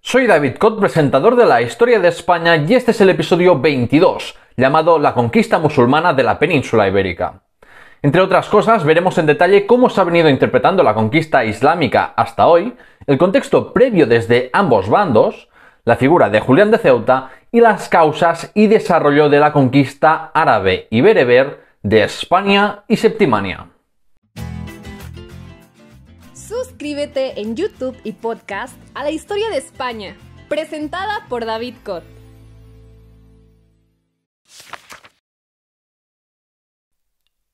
Soy David Cot, presentador de la historia de España y este es el episodio 22, llamado La conquista musulmana de la península ibérica. Entre otras cosas, veremos en detalle cómo se ha venido interpretando la conquista islámica hasta hoy, el contexto previo desde ambos bandos, la figura de Julián de Ceuta y las causas y desarrollo de la conquista árabe y bereber de España y Septimania. Suscríbete en YouTube y podcast a la historia de España, presentada por David Cot.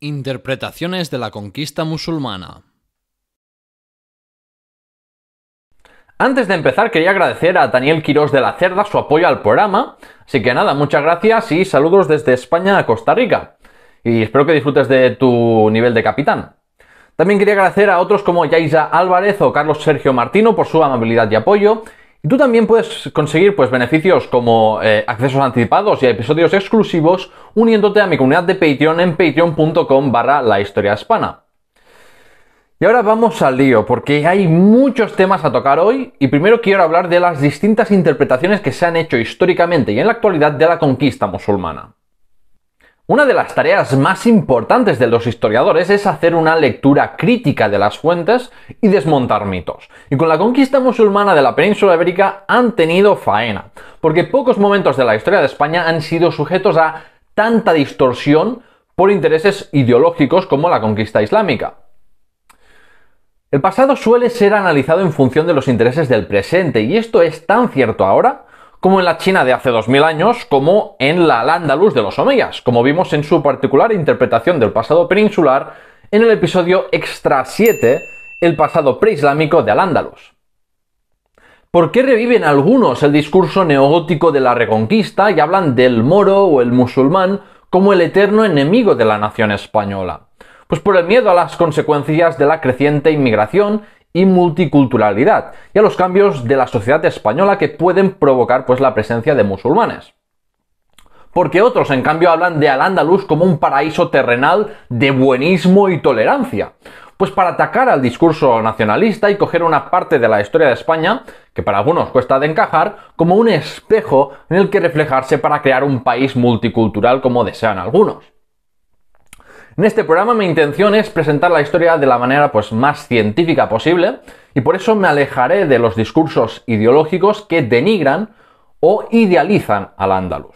Interpretaciones de la conquista musulmana. Antes de empezar, quería agradecer a Daniel Quirós de la Cerda su apoyo al programa. Así que nada, muchas gracias y saludos desde España a Costa Rica. Y espero que disfrutes de tu nivel de capitán. También quería agradecer a otros como Yaisa Álvarez o Carlos Sergio Martino por su amabilidad y apoyo. Y tú también puedes conseguir pues, beneficios como eh, accesos anticipados y episodios exclusivos uniéndote a mi comunidad de Patreon en patreon.com barra la historia hispana. Y ahora vamos al lío, porque hay muchos temas a tocar hoy y primero quiero hablar de las distintas interpretaciones que se han hecho históricamente y en la actualidad de la conquista musulmana. Una de las tareas más importantes de los historiadores es hacer una lectura crítica de las fuentes y desmontar mitos. Y con la conquista musulmana de la península ibérica han tenido faena, porque pocos momentos de la historia de España han sido sujetos a tanta distorsión por intereses ideológicos como la conquista islámica. El pasado suele ser analizado en función de los intereses del presente, y esto es tan cierto ahora como en la China de hace 2000 años, como en la al de los Omeyas, como vimos en su particular interpretación del pasado peninsular en el episodio Extra 7, el pasado preislámico de al ¿Por qué reviven algunos el discurso neogótico de la Reconquista y hablan del moro o el musulmán como el eterno enemigo de la nación española? Pues por el miedo a las consecuencias de la creciente inmigración y multiculturalidad y a los cambios de la sociedad española que pueden provocar pues la presencia de musulmanes. Porque otros, en cambio, hablan de Al-Ándalus como un paraíso terrenal de buenismo y tolerancia. Pues para atacar al discurso nacionalista y coger una parte de la historia de España, que para algunos cuesta de encajar, como un espejo en el que reflejarse para crear un país multicultural como desean algunos. En este programa mi intención es presentar la historia de la manera pues, más científica posible y por eso me alejaré de los discursos ideológicos que denigran o idealizan al andaluz.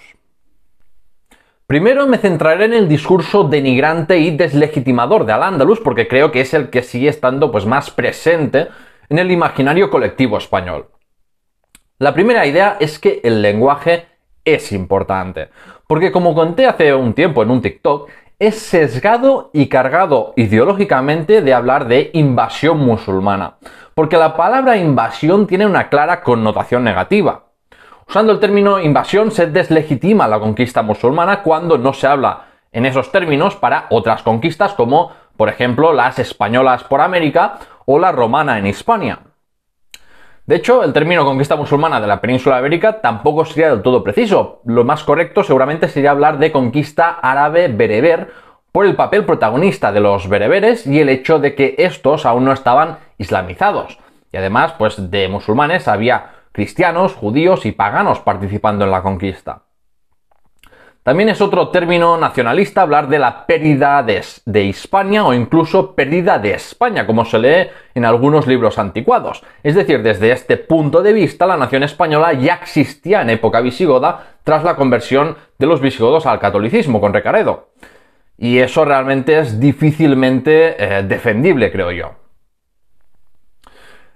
Primero me centraré en el discurso denigrante y deslegitimador de al andaluz porque creo que es el que sigue estando pues, más presente en el imaginario colectivo español. La primera idea es que el lenguaje es importante, porque como conté hace un tiempo en un TikTok, es sesgado y cargado ideológicamente de hablar de invasión musulmana, porque la palabra invasión tiene una clara connotación negativa. Usando el término invasión se deslegitima la conquista musulmana cuando no se habla en esos términos para otras conquistas como, por ejemplo, las españolas por América o la romana en Hispania. De hecho, el término conquista musulmana de la península ibérica tampoco sería del todo preciso. Lo más correcto seguramente sería hablar de conquista árabe bereber por el papel protagonista de los bereberes y el hecho de que estos aún no estaban islamizados. Y además, pues de musulmanes había cristianos, judíos y paganos participando en la conquista. También es otro término nacionalista hablar de la pérdida de, España, o incluso pérdida de España, como se lee en algunos libros anticuados. Es decir, desde este punto de vista, la nación española ya existía en época visigoda tras la conversión de los visigodos al catolicismo con Recaredo. Y eso realmente es difícilmente eh, defendible, creo yo.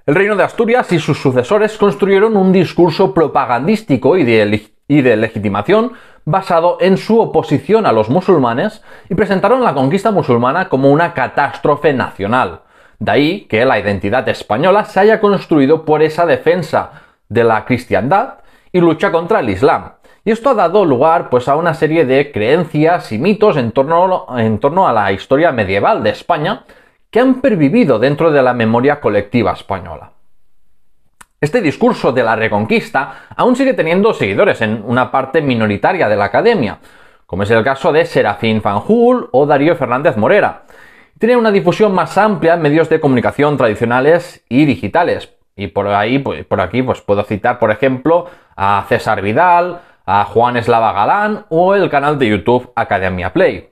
El reino de Asturias y sus sucesores construyeron un discurso propagandístico y de legitimación basado en su oposición a los musulmanes y presentaron la conquista musulmana como una catástrofe nacional. De ahí que la identidad española se haya construido por esa defensa de la cristiandad y lucha contra el islam. Y esto ha dado lugar pues, a una serie de creencias y mitos en torno, en torno a la historia medieval de España que han pervivido dentro de la memoria colectiva española. Este discurso de la reconquista aún sigue teniendo seguidores en una parte minoritaria de la academia, como es el caso de Serafín Fanjul o Darío Fernández Morera. Tiene una difusión más amplia en medios de comunicación tradicionales y digitales. Y por ahí, pues, por aquí, pues puedo citar, por ejemplo, a César Vidal, a Juan Eslava Galán o el canal de YouTube Academia Play.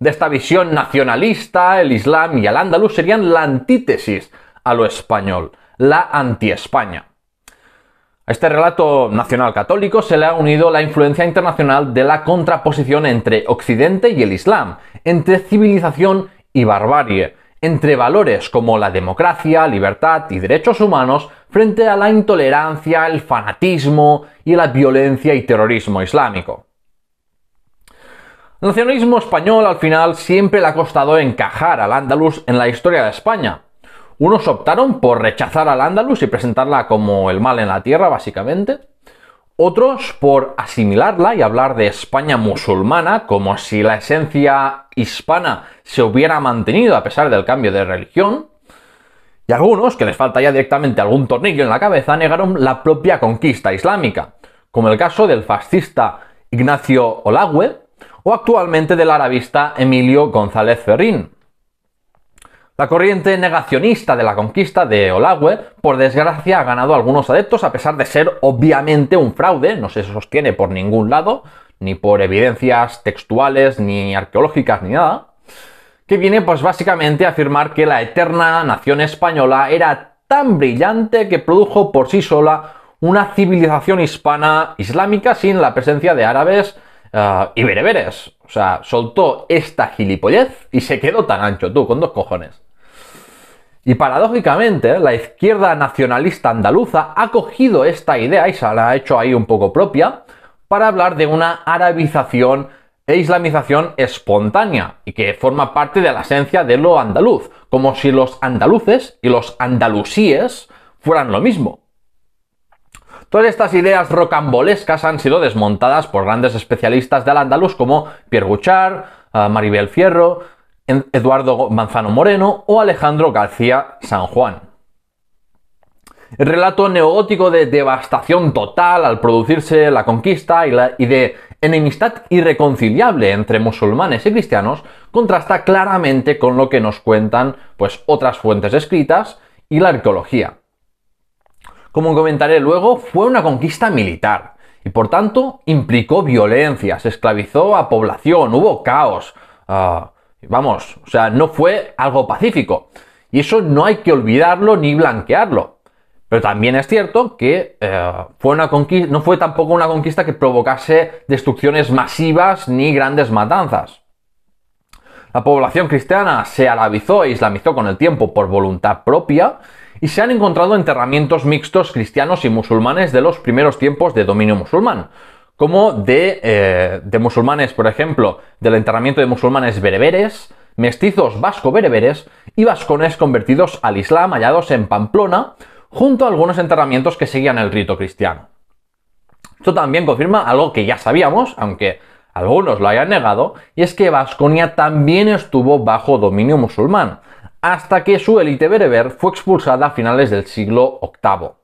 De esta visión nacionalista, el Islam y el andaluz serían la antítesis a lo español la anti-España. A este relato nacional católico se le ha unido la influencia internacional de la contraposición entre Occidente y el Islam, entre civilización y barbarie, entre valores como la democracia, libertad y derechos humanos frente a la intolerancia, el fanatismo y la violencia y terrorismo islámico. El nacionalismo español al final siempre le ha costado encajar al Andalus en la historia de España, unos optaron por rechazar al Andalus y presentarla como el mal en la tierra, básicamente. Otros por asimilarla y hablar de España musulmana, como si la esencia hispana se hubiera mantenido a pesar del cambio de religión. Y algunos, que les falta ya directamente algún tornillo en la cabeza, negaron la propia conquista islámica, como el caso del fascista Ignacio Olagüe o actualmente del arabista Emilio González Ferrín. La corriente negacionista de la conquista de Olawe, por desgracia, ha ganado algunos adeptos a pesar de ser obviamente un fraude, no se sostiene por ningún lado, ni por evidencias textuales, ni arqueológicas, ni nada, que viene pues básicamente a afirmar que la eterna nación española era tan brillante que produjo por sí sola una civilización hispana islámica sin la presencia de árabes eh, y bereberes. O sea, soltó esta gilipollez y se quedó tan ancho, tú, con dos cojones. Y paradójicamente, la izquierda nacionalista andaluza ha cogido esta idea y se la ha hecho ahí un poco propia para hablar de una arabización e islamización espontánea y que forma parte de la esencia de lo andaluz, como si los andaluces y los andalusíes fueran lo mismo. Todas estas ideas rocambolescas han sido desmontadas por grandes especialistas del andaluz como Pierre Guchar, eh, Maribel Fierro, Eduardo Manzano Moreno o Alejandro García San Juan. El relato neogótico de devastación total al producirse la conquista y, la, de enemistad irreconciliable entre musulmanes y cristianos contrasta claramente con lo que nos cuentan pues, otras fuentes escritas y la arqueología. Como comentaré luego, fue una conquista militar y por tanto implicó violencia, se esclavizó a población, hubo caos. Ah, Vamos, o sea, no fue algo pacífico. Y eso no hay que olvidarlo ni blanquearlo. Pero también es cierto que eh, fue una conquista, no fue tampoco una conquista que provocase destrucciones masivas ni grandes matanzas. La población cristiana se arabizó e islamizó con el tiempo por voluntad propia y se han encontrado enterramientos mixtos cristianos y musulmanes de los primeros tiempos de dominio musulmán como eh, de, musulmanes, por ejemplo, del enterramiento de musulmanes bereberes, mestizos vasco-bereberes y vascones convertidos al Islam hallados en Pamplona, junto a algunos enterramientos que seguían el rito cristiano. Esto también confirma algo que ya sabíamos, aunque algunos lo hayan negado, y es que Vasconia también estuvo bajo dominio musulmán, hasta que su élite bereber fue expulsada a finales del siglo VIII.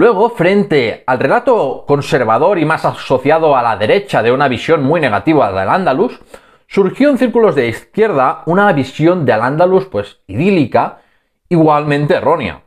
Luego, frente al relato conservador y más asociado a la derecha de una visión muy negativa del Andalus, surgió en círculos de izquierda una visión de al pues idílica, igualmente errónea.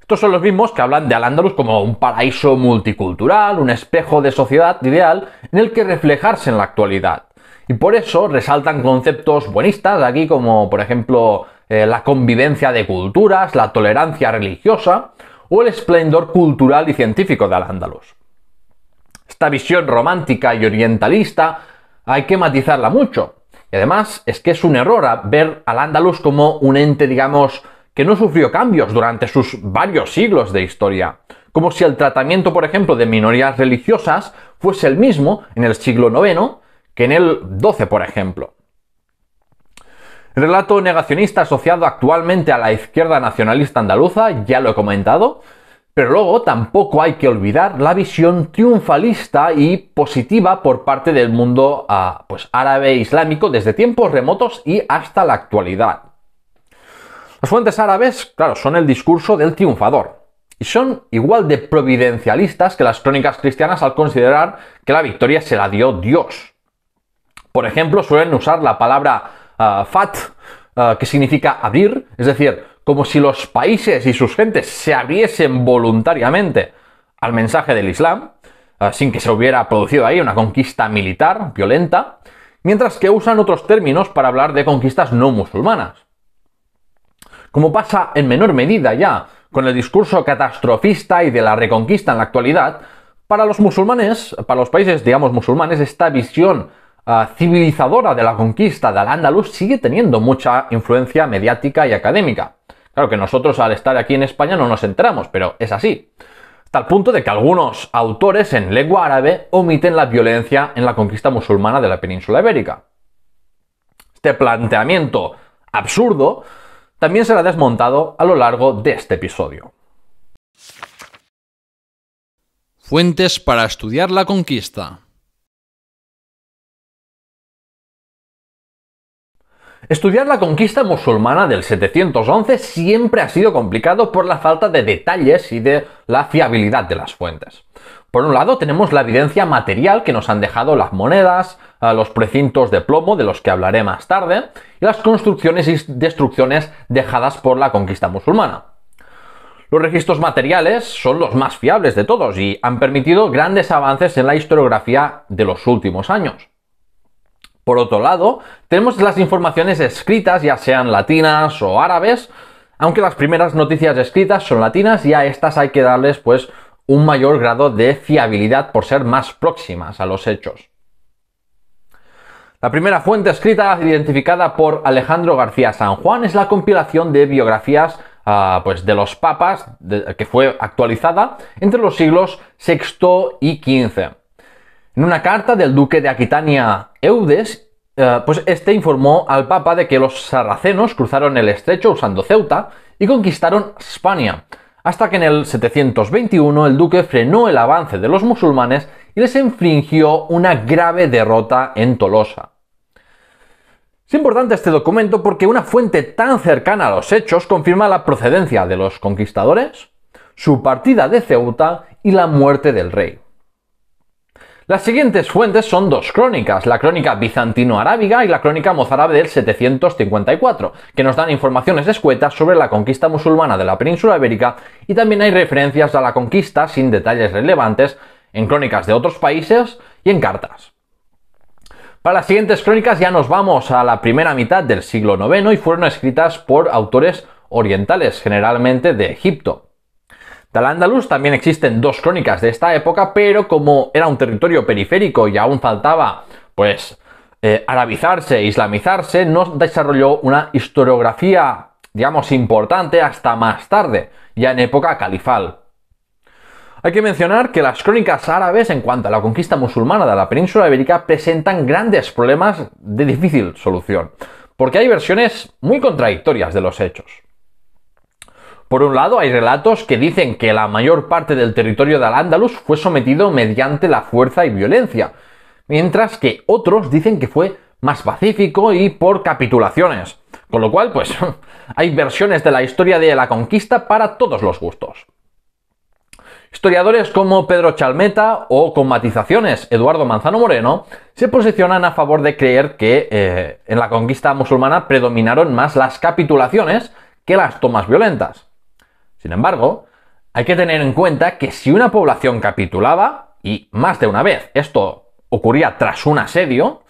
Estos son los mismos que hablan de al como un paraíso multicultural, un espejo de sociedad ideal en el que reflejarse en la actualidad. Y por eso resaltan conceptos buenistas aquí como por ejemplo eh, la convivencia de culturas, la tolerancia religiosa, o el esplendor cultural y científico de Al-Ándalus. Esta visión romántica y orientalista hay que matizarla mucho. Y además es que es un error ver al Ándalus como un ente, digamos, que no sufrió cambios durante sus varios siglos de historia. Como si el tratamiento, por ejemplo, de minorías religiosas fuese el mismo en el siglo IX que en el XII, por ejemplo. Relato negacionista asociado actualmente a la izquierda nacionalista andaluza, ya lo he comentado, pero luego tampoco hay que olvidar la visión triunfalista y positiva por parte del mundo ah, pues, árabe e islámico desde tiempos remotos y hasta la actualidad. Las fuentes árabes, claro, son el discurso del triunfador. Y son igual de providencialistas que las crónicas cristianas al considerar que la victoria se la dio Dios. Por ejemplo, suelen usar la palabra Ah, fat, ah, que significa abrir, es decir, como si los países y sus gentes se abriesen voluntariamente al mensaje del Islam, ah, sin que se hubiera producido ahí una conquista militar violenta, mientras que usan otros términos para hablar de conquistas no musulmanas. Como pasa en menor medida ya con el discurso catastrofista y de la reconquista en la actualidad, para los musulmanes, para los países, digamos, musulmanes, esta visión Ah, civilizadora de la conquista de Al-Ándalus sigue teniendo mucha influencia mediática y académica. Claro que nosotros al estar aquí en España no nos enteramos, pero es así. Tal punto de que algunos autores en lengua árabe omiten la violencia en la conquista musulmana de la península ibérica. Este planteamiento absurdo también será desmontado a lo largo de este episodio. Fuentes para estudiar la conquista. Estudiar la conquista musulmana del 711 siempre ha sido complicado por la falta de detalles y de la fiabilidad de las fuentes. Por un lado tenemos la evidencia material que nos han dejado las monedas, eh, los precintos de plomo de los que hablaré más tarde, y las construcciones y destrucciones dejadas por la conquista musulmana. Los registros materiales son los más fiables de todos y han permitido grandes avances en la historiografía de los últimos años. Por otro lado, tenemos las informaciones escritas, ya sean latinas o árabes, aunque las primeras noticias escritas son latinas y a estas hay que darles pues un mayor grado de fiabilidad por ser más próximas a los hechos. La primera fuente escrita identificada por Alejandro García San Juan es la compilación de biografías ah, pues, de los papas que fue actualizada entre los siglos VI y XV. En una carta del duque de Aquitania Eudes, eh, pues este informó al Papa de que los sarracenos cruzaron el estrecho usando Ceuta y conquistaron España, hasta que en el 721 el duque frenó el avance de los musulmanes y les infringió una grave derrota en Tolosa. Es importante este documento porque una fuente tan cercana a los hechos confirma la procedencia de los conquistadores, su partida de Ceuta y la muerte del rey. Las siguientes fuentes son dos crónicas, la crónica bizantino-arábiga y la crónica mozárabe del 754, que nos dan informaciones escuetas sobre la conquista musulmana de la península ibérica y también hay referencias a la conquista sin detalles relevantes en crónicas de otros países y en cartas. Para las siguientes crónicas ya nos vamos a la primera mitad del siglo IX y fueron escritas por autores orientales, generalmente de Egipto. Al-Ándalus también existen dos crónicas de esta época, pero como era un territorio periférico y aún faltaba, pues, eh, arabizarse, islamizarse, no desarrolló una historiografía, digamos, importante hasta más tarde, ya en época califal. Hay que mencionar que las crónicas árabes en cuanto a la conquista musulmana de la península ibérica presentan grandes problemas de difícil solución, porque hay versiones muy contradictorias de los hechos. Por un lado, hay relatos que dicen que la mayor parte del territorio de Al-Ándalus fue sometido mediante la fuerza y violencia, mientras que otros dicen que fue más pacífico y por capitulaciones. Con lo cual, pues, hay versiones de la historia de la conquista para todos los gustos. Historiadores como Pedro Chalmeta o con matizaciones Eduardo Manzano Moreno se posicionan a favor de creer que eh, en la conquista musulmana predominaron más las capitulaciones que las tomas violentas. Sin embargo, hay que tener en cuenta que si una población capitulaba, y más de una vez esto ocurría tras un asedio,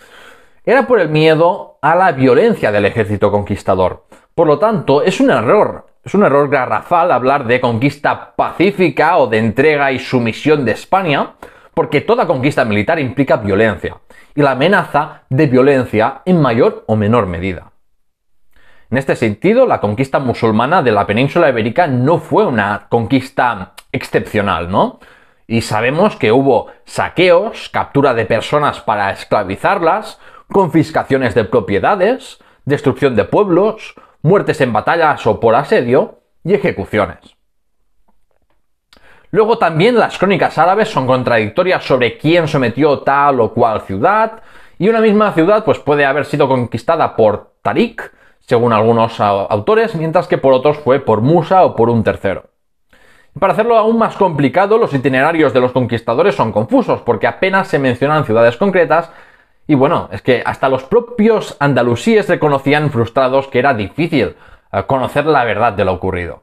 era por el miedo a la violencia del ejército conquistador. Por lo tanto, es un error, es un error garrafal hablar de conquista pacífica o de entrega y sumisión de España, porque toda conquista militar implica violencia, y la amenaza de violencia en mayor o menor medida. En este sentido, la conquista musulmana de la península ibérica no fue una conquista excepcional, ¿no? Y sabemos que hubo saqueos, captura de personas para esclavizarlas, confiscaciones de propiedades, destrucción de pueblos, muertes en batallas o por asedio y ejecuciones. Luego también las crónicas árabes son contradictorias sobre quién sometió tal o cual ciudad, y una misma ciudad pues puede haber sido conquistada por Tarik según algunos autores, mientras que por otros fue por Musa o por un tercero. Para hacerlo aún más complicado, los itinerarios de los conquistadores son confusos, porque apenas se mencionan ciudades concretas, y bueno, es que hasta los propios andalusíes reconocían frustrados que era difícil eh, conocer la verdad de lo ocurrido.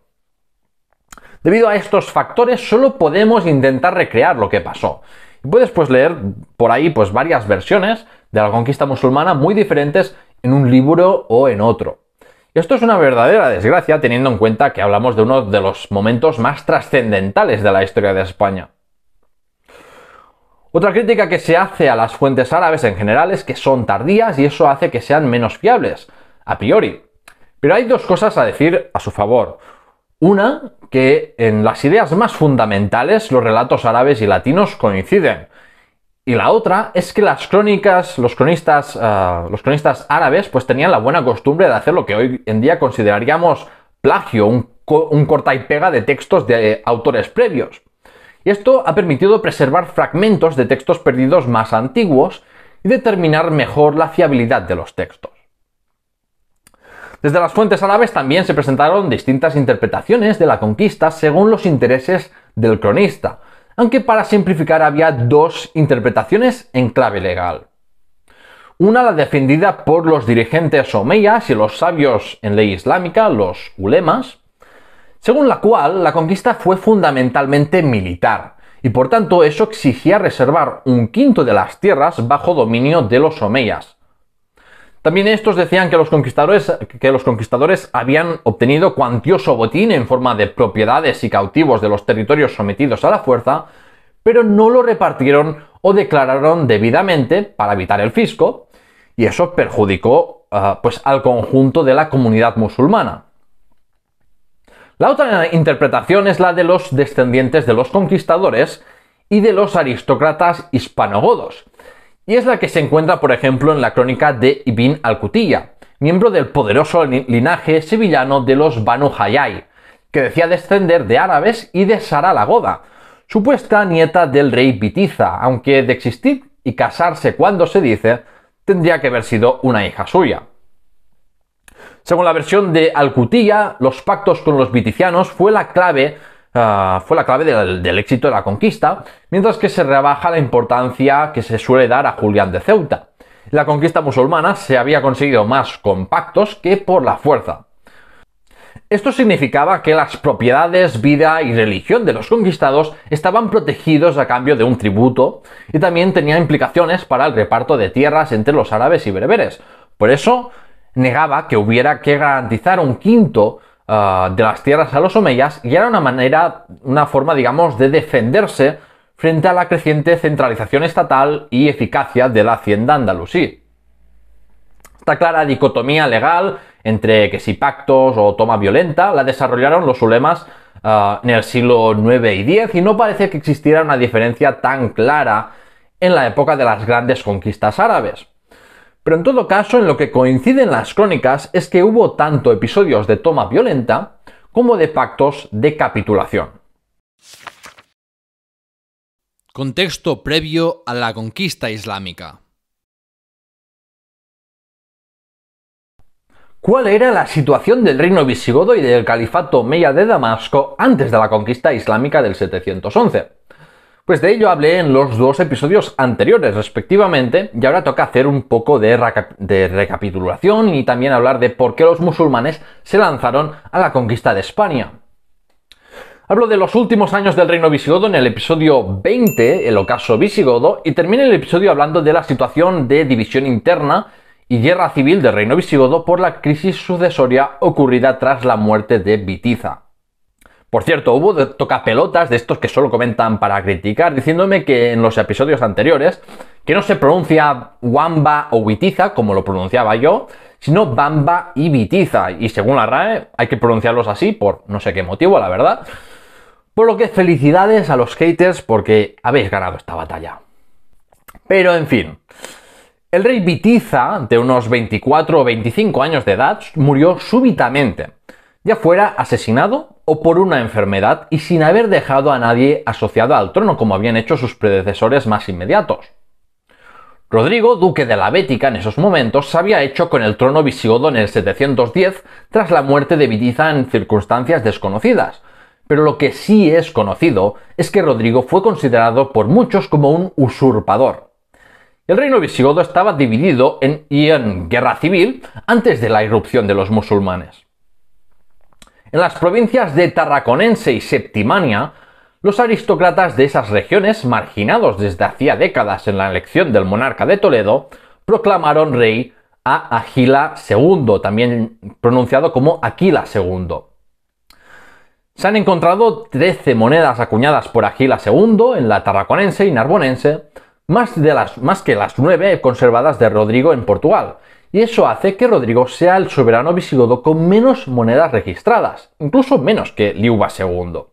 Debido a estos factores, solo podemos intentar recrear lo que pasó. puedes pues leer por ahí pues varias versiones de la conquista musulmana muy diferentes en un libro o en otro. esto es una verdadera desgracia teniendo en cuenta que hablamos de uno de los momentos más trascendentales de la historia de España. Otra crítica que se hace a las fuentes árabes en general es que son tardías y eso hace que sean menos fiables, a priori. Pero hay dos cosas a decir a su favor. Una, que en las ideas más fundamentales los relatos árabes y latinos coinciden. Y la otra es que las crónicas, los cronistas, eh, los cronistas árabes, pues tenían la buena costumbre de hacer lo que hoy en día consideraríamos plagio, un corta y pega de textos de autores previos. Y esto ha permitido preservar fragmentos de textos perdidos más antiguos y determinar mejor la fiabilidad de los textos. Desde las fuentes árabes también se presentaron distintas interpretaciones de la conquista según los intereses del cronista, aunque para simplificar había dos interpretaciones en clave legal. Una la defendida por los dirigentes omeyas y los sabios en ley islámica, los ulemas, según la cual la conquista fue fundamentalmente militar, y por tanto eso exigía reservar un quinto de las tierras bajo dominio de los omeyas, también estos decían que los, conquistadores, habían obtenido cuantioso botín en forma de propiedades y cautivos de los territorios sometidos a la fuerza, pero no lo repartieron o declararon debidamente para evitar el fisco, y eso perjudicó ah, pues al conjunto de la comunidad musulmana. La otra interpretación es la de los descendientes de los conquistadores y de los aristócratas hispanogodos, y es la que se encuentra, por ejemplo, en la crónica de Ibn al miembro del poderoso linaje sevillano de los Banu Hayay, que decía descender de árabes y de Sara la Goda, supuesta nieta del rey Bitiza, aunque de existir y casarse cuando se dice, tendría que haber sido una hija suya. Según la versión de Alcutilla, los pactos con los biticianos fue la clave Ah, fue la clave del, éxito de la conquista, mientras que se rebaja la importancia que se suele dar a Julián de Ceuta. La conquista musulmana se había conseguido más con pactos que por la fuerza. Esto significaba que las propiedades, vida y religión de los conquistados estaban protegidos a cambio de un tributo y también tenía implicaciones para el reparto de tierras entre los árabes y bereberes. Por eso negaba que hubiera que garantizar un quinto Ah, de las tierras a los omeyas y era una manera, una forma, digamos, de defenderse frente a la creciente centralización estatal y eficacia de la hacienda andalusí. Esta clara dicotomía legal entre que si pactos o toma violenta la desarrollaron los ulemas ah, en el siglo IX y X y no parece que existiera una diferencia tan clara en la época de las grandes conquistas árabes. Pero en todo caso, en lo que coinciden las crónicas es que hubo tanto episodios de toma violenta como de pactos de capitulación. Contexto previo a la conquista islámica. ¿Cuál era la situación del reino visigodo y del califato meya de Damasco antes de la conquista islámica del 711? Pues de ello hablé en los dos episodios anteriores respectivamente y ahora toca hacer un poco de, recapitulación y también hablar de por qué los musulmanes se lanzaron a la conquista de España. Hablo de los últimos años del reino visigodo en el episodio 20, el ocaso visigodo, y termino el episodio hablando de la situación de división interna y guerra civil del reino visigodo por la crisis sucesoria ocurrida tras la muerte de Bitiza. Por cierto, hubo tocapelotas de estos que solo comentan para criticar, diciéndome que en los episodios anteriores, que no se pronuncia Wamba o Witiza, como lo pronunciaba yo, sino Bamba y Witiza, Y según la RAE, hay que pronunciarlos así por no sé qué motivo, la verdad. Por lo que felicidades a los haters porque habéis ganado esta batalla. Pero en fin. El rey Witiza, de unos 24 o 25 años de edad, murió súbitamente ya fuera asesinado o por una enfermedad y sin haber dejado a nadie asociado al trono como habían hecho sus predecesores más inmediatos. Rodrigo, duque de la Bética en esos momentos, se había hecho con el trono visigodo en el 710 tras la muerte de Vitiza en circunstancias desconocidas, pero lo que sí es conocido es que Rodrigo fue considerado por muchos como un usurpador. El reino visigodo estaba dividido en, y en guerra civil antes de la irrupción de los musulmanes. En las provincias de Tarraconense y Septimania, los aristócratas de esas regiones, marginados desde hacía décadas en la elección del monarca de Toledo, proclamaron rey a Agila II, también pronunciado como Aquila II. Se han encontrado 13 monedas acuñadas por Agila II en la Tarraconense y Narbonense, más, de las, más que las 9 conservadas de Rodrigo en Portugal, y eso hace que Rodrigo sea el soberano visigodo con menos monedas registradas, incluso menos que Liuba II.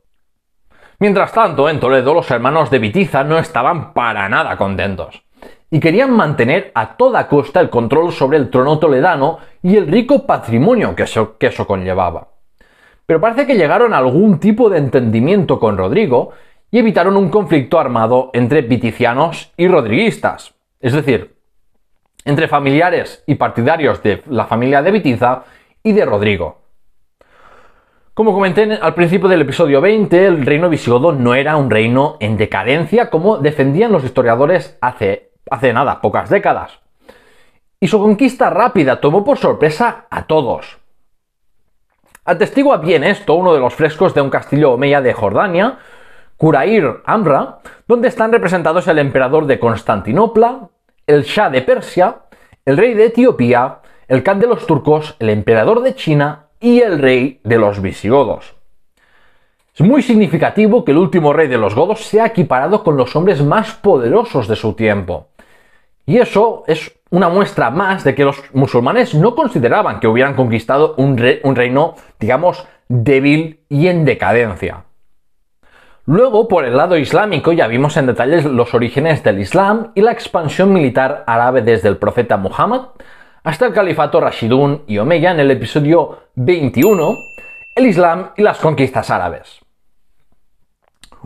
Mientras tanto, en Toledo los hermanos de Vitiza no estaban para nada contentos y querían mantener a toda costa el control sobre el trono toledano y el rico patrimonio que eso, que eso conllevaba. Pero parece que llegaron a algún tipo de entendimiento con Rodrigo y evitaron un conflicto armado entre viticianos y rodriguistas. Es decir, entre familiares y partidarios de la familia de Vitiza y de Rodrigo. Como comenté al principio del episodio 20, el reino visigodo no era un reino en decadencia como defendían los historiadores hace, hace nada, pocas décadas. Y su conquista rápida tomó por sorpresa a todos. Atestigua bien esto uno de los frescos de un castillo omeya de Jordania, Curair Amra, donde están representados el emperador de Constantinopla, el Shah de Persia, el rey de Etiopía, el Khan de los turcos, el emperador de China y el rey de los visigodos. Es muy significativo que el último rey de los godos sea equiparado con los hombres más poderosos de su tiempo. Y eso es una muestra más de que los musulmanes no consideraban que hubieran conquistado un, un reino, digamos, débil y en decadencia. Luego, por el lado islámico, ya vimos en detalles los orígenes del Islam y la expansión militar árabe desde el profeta Muhammad hasta el califato Rashidun y Omeya en el episodio 21, el Islam y las conquistas árabes.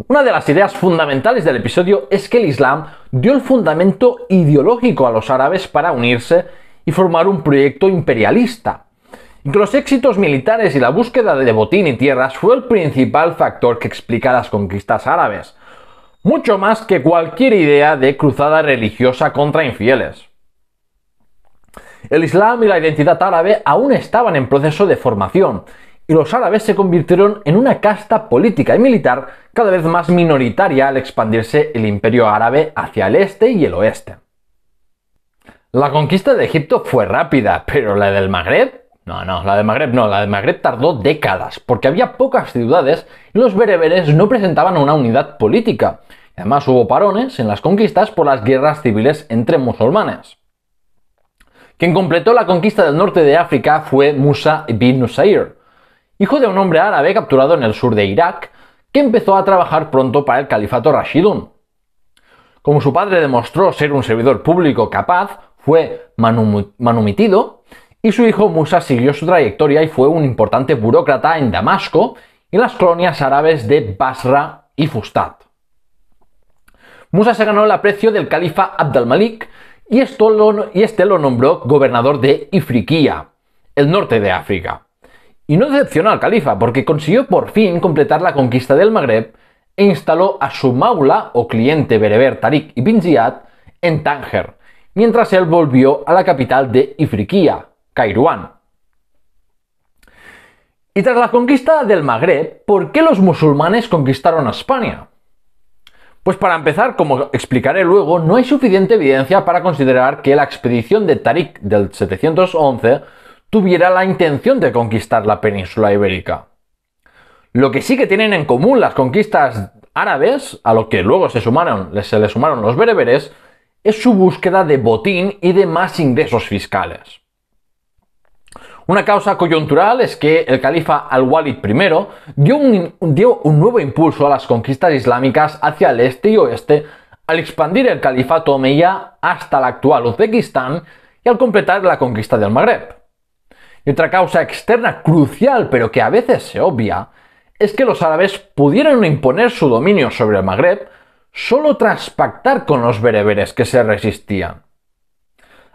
Una de las ideas fundamentales del episodio es que el Islam dio el fundamento ideológico a los árabes para unirse y formar un proyecto imperialista, los éxitos militares y la búsqueda de botín y tierras fue el principal factor que explica las conquistas árabes, mucho más que cualquier idea de cruzada religiosa contra infieles. El Islam y la identidad árabe aún estaban en proceso de formación, y los árabes se convirtieron en una casta política y militar cada vez más minoritaria al expandirse el imperio árabe hacia el este y el oeste. La conquista de Egipto fue rápida, pero la del Magreb no, no, la de Magreb no, la de Magreb tardó décadas, porque había pocas ciudades y los bereberes no presentaban una unidad política. Además hubo parones en las conquistas por las guerras civiles entre musulmanes. Quien completó la conquista del norte de África fue Musa ibn Nusayr, hijo de un hombre árabe capturado en el sur de Irak, que empezó a trabajar pronto para el califato Rashidun. Como su padre demostró ser un servidor público capaz, fue manumitido y su hijo Musa siguió su trayectoria y fue un importante burócrata en Damasco y las colonias árabes de Basra y Fustat. Musa se ganó el aprecio del califa Abd al-Malik y, este lo nombró gobernador de Ifriqiya, el norte de África. Y no decepcionó al califa porque consiguió por fin completar la conquista del Magreb e instaló a su maula o cliente bereber Tariq ibn Ziyad en Tánger, mientras él volvió a la capital de Ifriqiya, y tras la conquista del Magreb, ¿por qué los musulmanes conquistaron a España? Pues para empezar, como explicaré luego, no hay suficiente evidencia para considerar que la expedición de Tariq del 711 tuviera la intención de conquistar la península ibérica. Lo que sí que tienen en común las conquistas árabes, a lo que luego se, sumaron, se sumaron los bereberes, es su búsqueda de botín y de más ingresos fiscales. Una causa coyuntural es que el califa al-Walid I dio un, nuevo impulso a las conquistas islámicas hacia el este y oeste al expandir el califato omeya hasta el actual Uzbekistán y al completar la conquista del Magreb. Y otra causa externa crucial, pero que a veces se obvia, es que los árabes pudieron imponer su dominio sobre el Magreb solo tras pactar con los bereberes que se resistían.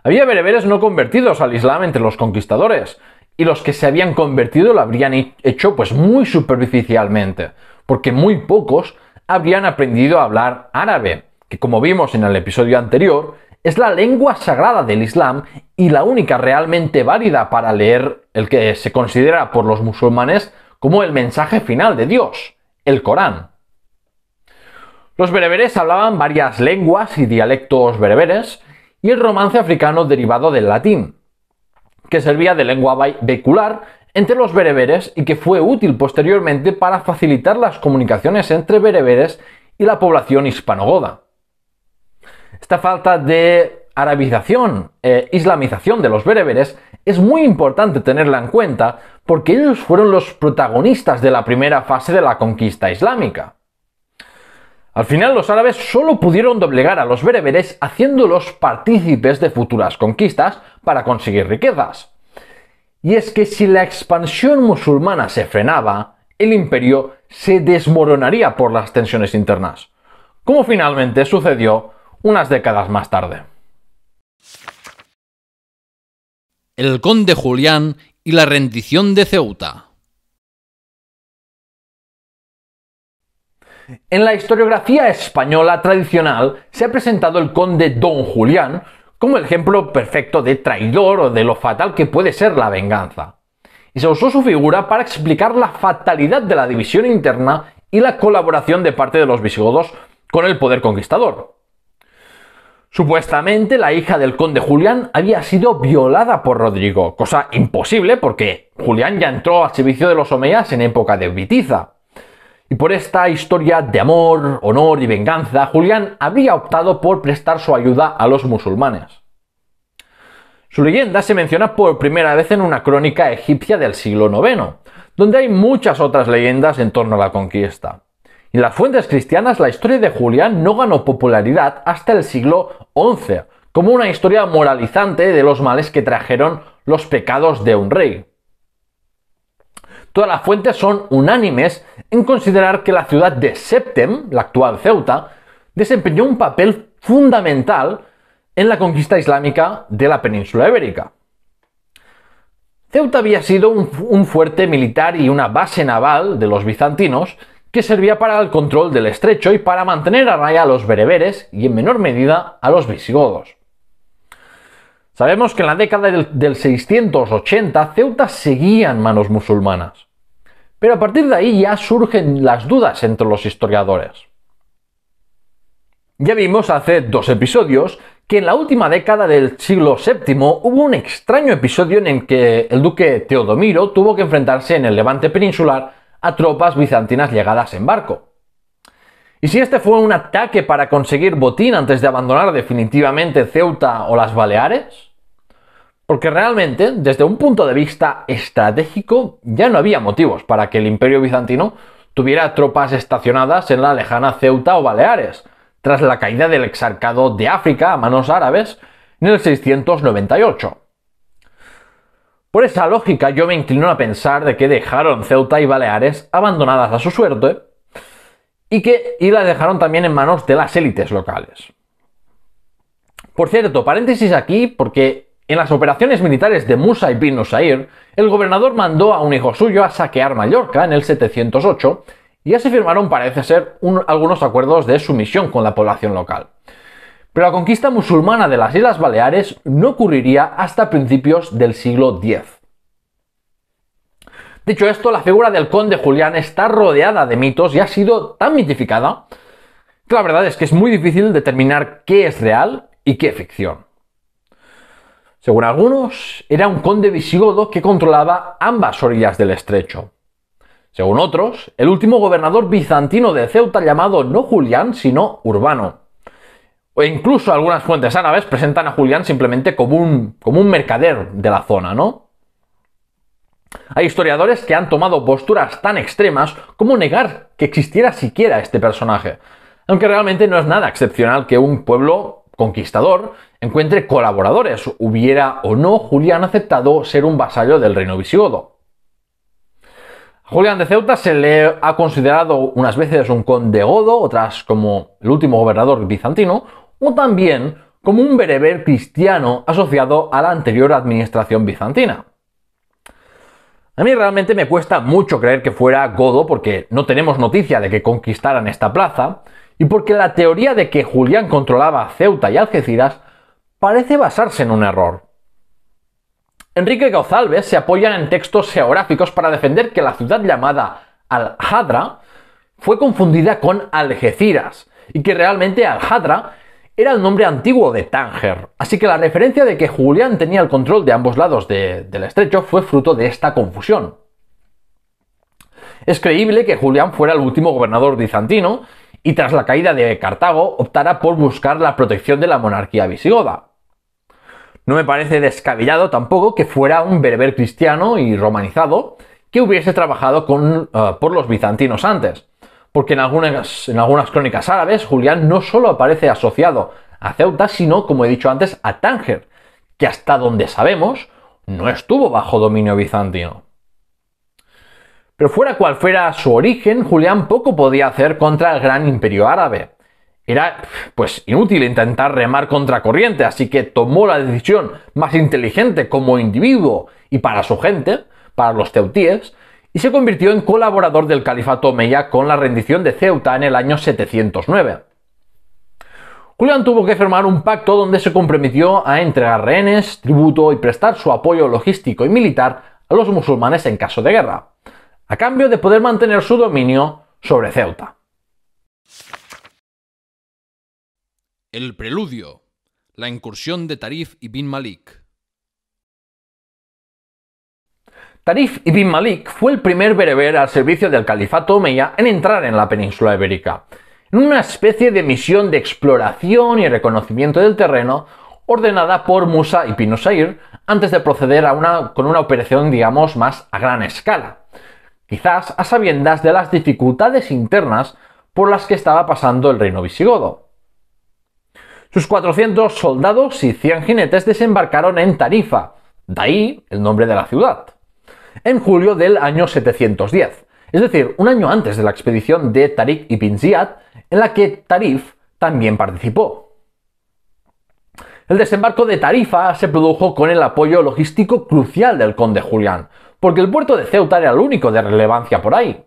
Había bereberes no convertidos al Islam entre los conquistadores, y los que se habían convertido lo habrían hecho pues muy superficialmente, porque muy pocos habrían aprendido a hablar árabe, que como vimos en el episodio anterior, es la lengua sagrada del Islam y la única realmente válida para leer el que se considera por los musulmanes como el mensaje final de Dios, el Corán. Los bereberes hablaban varias lenguas y dialectos bereberes, y el romance africano derivado del latín, que servía de lengua vehicular entre los bereberes y que fue útil posteriormente para facilitar las comunicaciones entre bereberes y la población hispanogoda. Esta falta de arabización e islamización de los bereberes es muy importante tenerla en cuenta porque ellos fueron los protagonistas de la primera fase de la conquista islámica. Al final los árabes solo pudieron doblegar a los bereberes haciéndolos partícipes de futuras conquistas para conseguir riquezas. Y es que si la expansión musulmana se frenaba, el imperio se desmoronaría por las tensiones internas, como finalmente sucedió unas décadas más tarde. El conde Julián y la rendición de Ceuta. En la historiografía española tradicional se ha presentado el conde Don Julián como el ejemplo perfecto de traidor o de lo fatal que puede ser la venganza. Y se usó su figura para explicar la fatalidad de la división interna y la colaboración de parte de los visigodos con el poder conquistador. Supuestamente la hija del conde Julián había sido violada por Rodrigo, cosa imposible porque Julián ya entró al servicio de los omeyas en época de Vitiza. Y por esta historia de amor, honor y venganza, Julián había optado por prestar su ayuda a los musulmanes. Su leyenda se menciona por primera vez en una crónica egipcia del siglo IX, donde hay muchas otras leyendas en torno a la conquista. En las fuentes cristianas la historia de Julián no ganó popularidad hasta el siglo XI, como una historia moralizante de los males que trajeron los pecados de un rey. Todas las fuentes son unánimes en considerar que la ciudad de Septem, la actual Ceuta, desempeñó un papel fundamental en la conquista islámica de la península ibérica. Ceuta había sido un, fuerte militar y una base naval de los bizantinos que servía para el control del estrecho y para mantener a raya a los bereberes y en menor medida a los visigodos. Sabemos que en la década del, 680 Ceuta seguía en manos musulmanas. Pero a partir de ahí ya surgen las dudas entre los historiadores. Ya vimos hace dos episodios que en la última década del siglo VII hubo un extraño episodio en el que el duque Teodomiro tuvo que enfrentarse en el levante peninsular a tropas bizantinas llegadas en barco. Y si este fue un ataque para conseguir botín antes de abandonar definitivamente Ceuta o las Baleares? Porque realmente, desde un punto de vista estratégico, ya no había motivos para que el imperio bizantino tuviera tropas estacionadas en la lejana Ceuta o Baleares, tras la caída del exarcado de África a manos árabes en el 698. Por esa lógica yo me inclino a pensar de que dejaron Ceuta y Baleares abandonadas a su suerte y que y la dejaron también en manos de las élites locales. Por cierto, paréntesis aquí porque en las operaciones militares de Musa y Bin Nusair, el gobernador mandó a un hijo suyo a saquear Mallorca en el 708 y así se firmaron, parece ser, algunos acuerdos de sumisión con la población local. Pero la conquista musulmana de las Islas Baleares no ocurriría hasta principios del siglo X. Dicho esto, la figura del conde Julián está rodeada de mitos y ha sido tan mitificada que la verdad es que es muy difícil determinar qué es real y qué ficción. Según algunos, era un conde visigodo que controlaba ambas orillas del estrecho. Según otros, el último gobernador bizantino de Ceuta llamado no Julián, sino Urbano. O incluso algunas fuentes árabes presentan a Julián simplemente como un, como un mercader de la zona, ¿no? Hay historiadores que han tomado posturas tan extremas como negar que existiera siquiera este personaje. Aunque realmente no es nada excepcional que un pueblo conquistador encuentre colaboradores, hubiera o no Julián aceptado ser un vasallo del reino visigodo. A Julián de Ceuta se le ha considerado unas veces un conde godo, otras como el último gobernador bizantino, o también como un bereber cristiano asociado a la anterior administración bizantina. A mí realmente me cuesta mucho creer que fuera Godo porque no tenemos noticia de que conquistaran esta plaza y porque la teoría de que Julián controlaba Ceuta y Algeciras parece basarse en un error. Enrique González se apoya en textos geográficos para defender que la ciudad llamada Alhadra fue confundida con Algeciras y que realmente Alhadra era el nombre antiguo de Tánger, así que la referencia de que Julián tenía el control de ambos lados del estrecho fue fruto de esta confusión. Es creíble que Julián fuera el último gobernador bizantino y tras la caída de Cartago optara por buscar la protección de la monarquía visigoda. No me parece descabellado tampoco que fuera un berber cristiano y romanizado que hubiese trabajado con, eh, por los bizantinos antes, porque en algunas, en algunas crónicas árabes Julián no solo aparece asociado a Ceuta, sino, como he dicho antes, a Tánger, que hasta donde sabemos no estuvo bajo dominio bizantino. Pero fuera cual fuera su origen, Julián poco podía hacer contra el gran imperio árabe. Era, pues, inútil intentar remar contra corriente, así que tomó la decisión más inteligente como individuo y para su gente, para los teutíes, y se convirtió en colaborador del califato omeya con la rendición de Ceuta en el año 709. Julián tuvo que firmar un pacto donde se comprometió a entregar rehenes, tributo y prestar su apoyo logístico y militar a los musulmanes en caso de guerra, a cambio de poder mantener su dominio sobre Ceuta. El preludio, la incursión de Tarif Bin Malik. Tarif ibn Malik fue el primer bereber al servicio del califato Omeya en entrar en la península ibérica. En una especie de misión de exploración y reconocimiento del terreno ordenada por Musa y Sa'ir antes de proceder a una, con una operación, digamos, más a gran escala. Quizás a sabiendas de las dificultades internas por las que estaba pasando el reino visigodo. Sus 400 soldados y 100 jinetes desembarcaron en Tarifa, de ahí el nombre de la ciudad en julio del año 710, es decir, un año antes de la expedición de Tarik ibn Ziyad, en la que Tarif también participó. El desembarco de Tarifa se produjo con el apoyo logístico crucial del conde Julián, porque el puerto de Ceuta era el único de relevancia por ahí,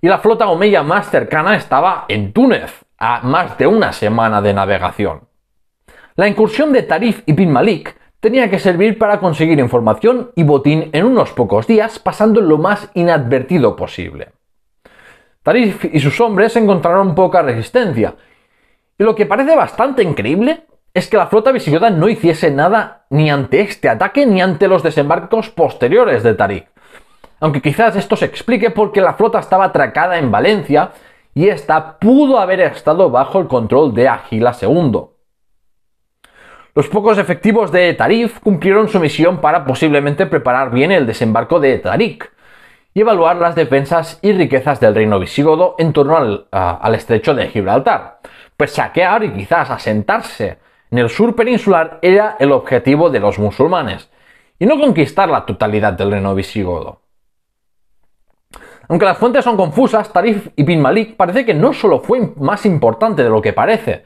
y la flota omeya más cercana estaba en Túnez, a más de una semana de navegación. La incursión de Tarif ibn Malik tenía que servir para conseguir información y botín en unos pocos días, pasando lo más inadvertido posible. Tarif y sus hombres encontraron poca resistencia, y lo que parece bastante increíble es que la flota visigoda no hiciese nada ni ante este ataque ni ante los desembarcos posteriores de Tarif. Aunque quizás esto se explique porque la flota estaba atracada en Valencia y esta pudo haber estado bajo el control de Ágila II. Los pocos efectivos de Tarif cumplieron su misión para posiblemente preparar bien el desembarco de Tarik y evaluar las defensas y riquezas del reino visigodo en torno al, estrecho de Gibraltar. Pues saquear y quizás asentarse en el sur peninsular era el objetivo de los musulmanes, y no conquistar la totalidad del reino visigodo. Aunque las fuentes son confusas, Tarif y Bin Malik parece que no solo fue más importante de lo que parece,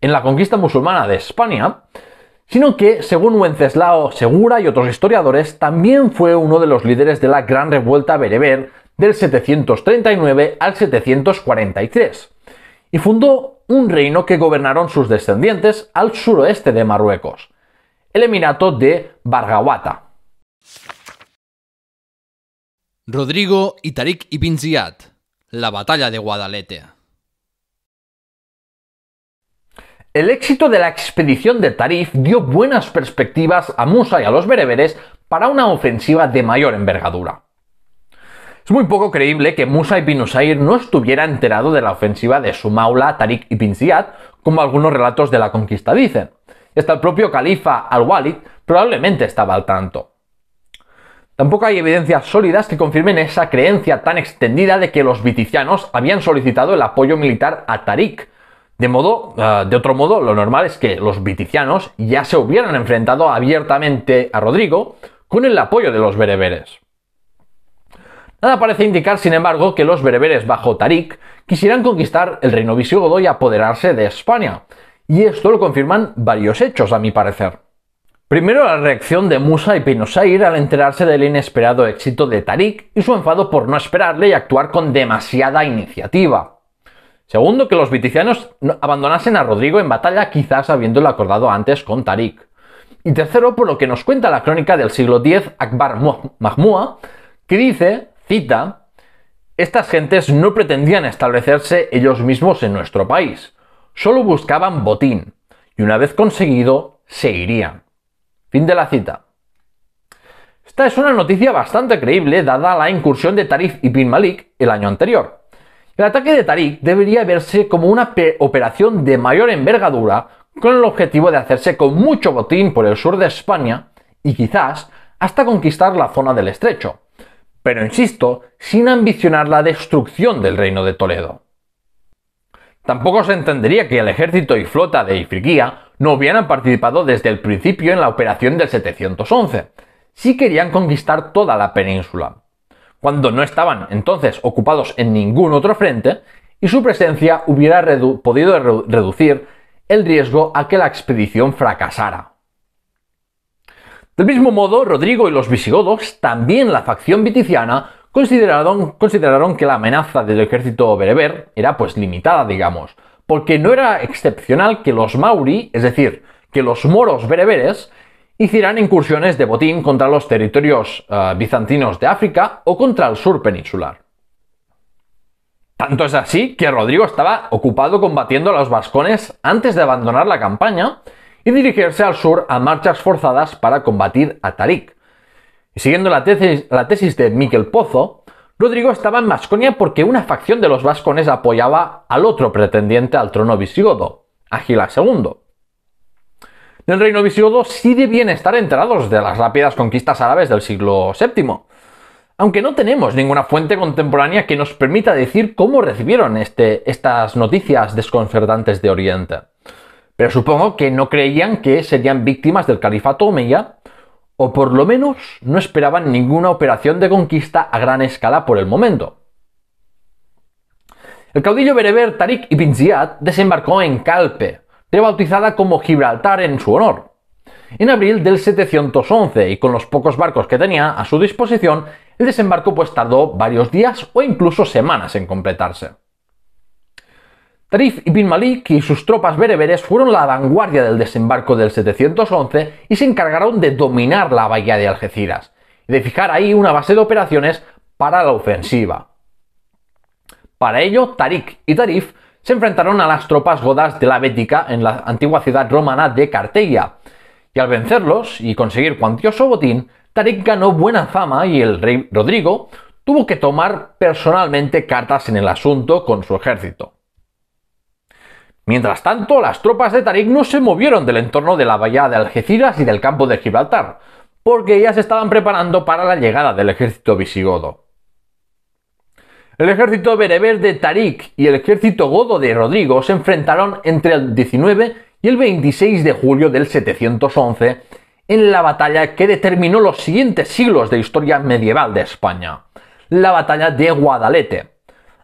en la conquista musulmana de España, sino que, según Wenceslao Segura y otros historiadores, también fue uno de los líderes de la Gran Revuelta Bereber del 739 al 743, y fundó un reino que gobernaron sus descendientes al suroeste de Marruecos, el Emirato de Bargawata. Rodrigo y Tarik ibn Ziyad, la batalla de Guadalete. El éxito de la expedición de Tarif dio buenas perspectivas a Musa y a los bereberes para una ofensiva de mayor envergadura. Es muy poco creíble que Musa y Pinusair no estuviera enterado de la ofensiva de Sumaula, Tarik y Pinziat, como algunos relatos de la conquista dicen. hasta el propio califa al-Walid probablemente estaba al tanto. Tampoco hay evidencias sólidas que confirmen esa creencia tan extendida de que los viticianos habían solicitado el apoyo militar a Tariq. De, modo, ah, de otro modo, lo normal es que los viticianos ya se hubieran enfrentado abiertamente a Rodrigo con el apoyo de los bereberes. Nada parece indicar, sin embargo, que los bereberes bajo Tarik quisieran conquistar el reino visigodo y apoderarse de España, y esto lo confirman varios hechos, a mi parecer. Primero, la reacción de Musa y Pinosair al enterarse del inesperado éxito de Tarik y su enfado por no esperarle y actuar con demasiada iniciativa. Segundo, que los viticianos abandonasen a Rodrigo en batalla, quizás habiéndolo acordado antes con Tarik. Y tercero, por lo que nos cuenta la crónica del siglo X, Akbar Mahmua, que dice, cita, estas gentes no pretendían establecerse ellos mismos en nuestro país, solo buscaban botín, y una vez conseguido, se irían. Fin de la cita. Esta es una noticia bastante creíble dada la incursión de Tarif Bin Malik el año anterior. El ataque de Tarik debería verse como una operación de mayor envergadura con el objetivo de hacerse con mucho botín por el sur de España y quizás hasta conquistar la zona del estrecho, pero insisto, sin ambicionar la destrucción del reino de Toledo. Tampoco se entendería que el ejército y flota de Ifriquía no hubieran participado desde el principio en la operación del 711, si querían conquistar toda la península cuando no estaban entonces ocupados en ningún otro frente, y su presencia hubiera podido reducir el riesgo a que la expedición fracasara. Del mismo modo, Rodrigo y los visigodos, también la facción viticiana, consideraron, consideraron que la amenaza del ejército bereber era pues limitada, digamos, porque no era excepcional que los mauri, es decir, que los moros bereberes, hicieran incursiones de botín contra los territorios eh, bizantinos de África o contra el sur peninsular. Tanto es así que Rodrigo estaba ocupado combatiendo a los vascones antes de abandonar la campaña y dirigirse al sur a marchas forzadas para combatir a Tarik. Y siguiendo la tesis, de Miquel Pozo, Rodrigo estaba en Masconia porque una facción de los vascones apoyaba al otro pretendiente al trono visigodo, Ágila II. El reino visigodo sí debían estar enterados de las rápidas conquistas árabes del siglo VII, aunque no tenemos ninguna fuente contemporánea que nos permita decir cómo recibieron este, estas noticias desconcertantes de Oriente. Pero supongo que no creían que serían víctimas del califato omeya, o por lo menos no esperaban ninguna operación de conquista a gran escala por el momento. El caudillo bereber Tariq ibn Ziyad desembarcó en Calpe, rebautizada como Gibraltar en su honor. En abril del 711, y con los pocos barcos que tenía a su disposición, el desembarco pues tardó varios días o incluso semanas en completarse. Tarif ibn Malik y sus tropas bereberes fueron la vanguardia del desembarco del 711 y se encargaron de dominar la bahía de Algeciras y de fijar ahí una base de operaciones para la ofensiva. Para ello, Tarik y Tarif se enfrentaron a las tropas godas de la Bética en la antigua ciudad romana de Cartegia. Y al vencerlos y conseguir cuantioso botín, Tarik ganó buena fama y el rey Rodrigo tuvo que tomar personalmente cartas en el asunto con su ejército. Mientras tanto, las tropas de Tarik no se movieron del entorno de la bahía de Algeciras y del campo de Gibraltar, porque ya se estaban preparando para la llegada del ejército visigodo. El ejército bereber de Tarik y el ejército godo de Rodrigo se enfrentaron entre el 19 y el 26 de julio del 711 en la batalla que determinó los siguientes siglos de historia medieval de España, la batalla de Guadalete,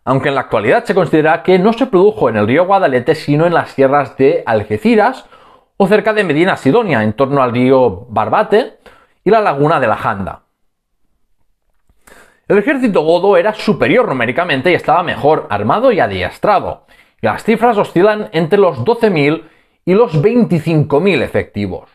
aunque en la actualidad se considera que no se produjo en el río Guadalete sino en las sierras de Algeciras o cerca de Medina Sidonia, en torno al río Barbate y la laguna de la Janda. El ejército godo era superior numéricamente y estaba mejor armado y adiestrado. las cifras oscilan entre los 12.000 y los 25.000 efectivos.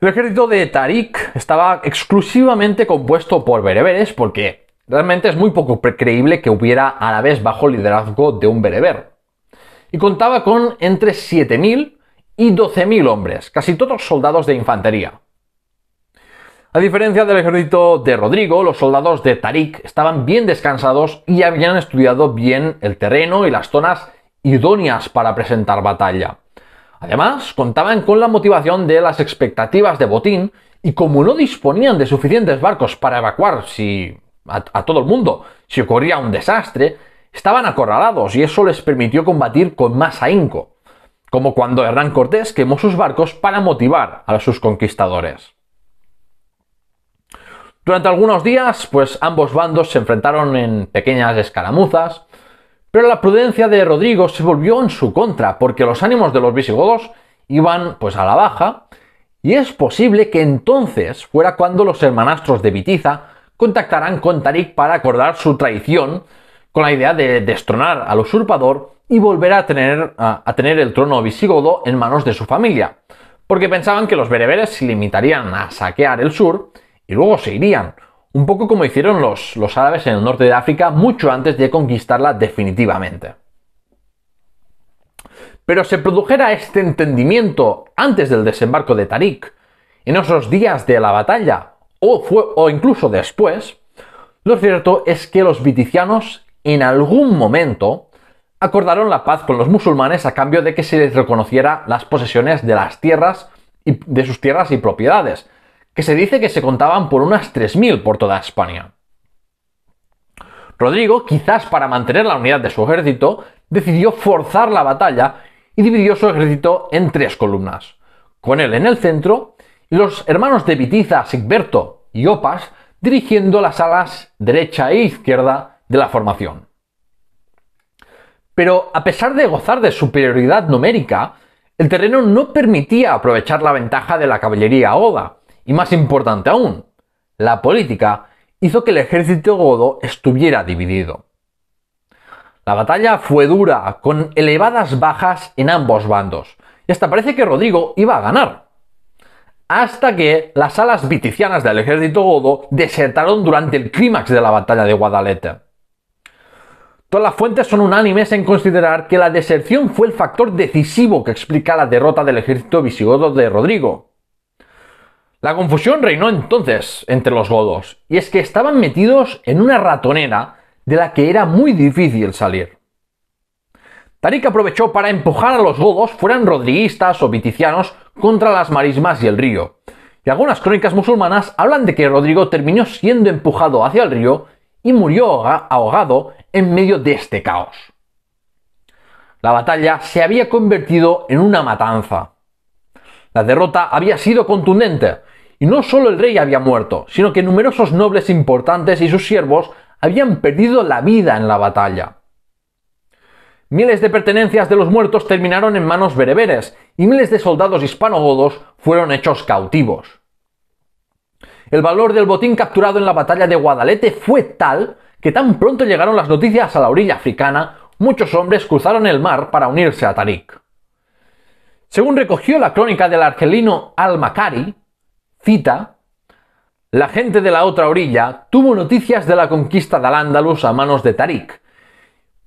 El ejército de Tarik estaba exclusivamente compuesto por bereberes porque realmente es muy poco creíble que hubiera a la vez bajo el liderazgo de un bereber. Y contaba con entre 7.000 y 12.000 hombres, casi todos soldados de infantería. A diferencia del ejército de Rodrigo, los soldados de Tarik estaban bien descansados y habían estudiado bien el terreno y las zonas idóneas para presentar batalla. Además, contaban con la motivación de las expectativas de botín y como no disponían de suficientes barcos para evacuar si a, a, todo el mundo si ocurría un desastre, estaban acorralados y eso les permitió combatir con más ahínco, como cuando Hernán Cortés quemó sus barcos para motivar a sus conquistadores. Durante algunos días, pues ambos bandos se enfrentaron en pequeñas escaramuzas, pero la prudencia de Rodrigo se volvió en su contra, porque los ánimos de los visigodos iban pues a la baja, y es posible que entonces fuera cuando los hermanastros de Vitiza contactarán con Tarik para acordar su traición, con la idea de destronar al usurpador y volver a tener, a tener el trono visigodo en manos de su familia, porque pensaban que los bereberes se limitarían a saquear el sur y luego se irían, un poco como hicieron los, los árabes en el norte de África mucho antes de conquistarla definitivamente. Pero se produjera este entendimiento antes del desembarco de Tariq, en esos días de la batalla, o, fue, o incluso después, lo cierto es que los viticianos en algún momento acordaron la paz con los musulmanes a cambio de que se les reconociera las posesiones de las tierras y de sus tierras y propiedades, que se dice que se contaban por unas 3.000 por toda España. Rodrigo, quizás para mantener la unidad de su ejército, decidió forzar la batalla y dividió su ejército en tres columnas, con él en el centro y los hermanos de Vitiza, Sigberto y Opas dirigiendo las alas derecha e izquierda de la formación. Pero a pesar de gozar de superioridad numérica, el terreno no permitía aprovechar la ventaja de la caballería Oda, y más importante aún, la política hizo que el ejército godo estuviera dividido. La batalla fue dura, con elevadas bajas en ambos bandos, y hasta parece que Rodrigo iba a ganar. Hasta que las alas viticianas del ejército godo desertaron durante el clímax de la batalla de Guadalete. Todas las fuentes son unánimes en considerar que la deserción fue el factor decisivo que explica la derrota del ejército visigodo de Rodrigo. La confusión reinó entonces entre los godos, y es que estaban metidos en una ratonera de la que era muy difícil salir. Tarik aprovechó para empujar a los godos, fueran rodriguistas o viticianos, contra las marismas y el río. Y algunas crónicas musulmanas hablan de que Rodrigo terminó siendo empujado hacia el río y murió ahogado en medio de este caos. La batalla se había convertido en una matanza. La derrota había sido contundente, y no solo el rey había muerto, sino que numerosos nobles importantes y sus siervos habían perdido la vida en la batalla. Miles de pertenencias de los muertos terminaron en manos bereberes y miles de soldados hispanogodos fueron hechos cautivos. El valor del botín capturado en la batalla de Guadalete fue tal que tan pronto llegaron las noticias a la orilla africana, muchos hombres cruzaron el mar para unirse a Tarik. Según recogió la crónica del argelino Al-Makari, cita, la gente de la otra orilla tuvo noticias de la conquista de Al-Ándalus a manos de Tarik.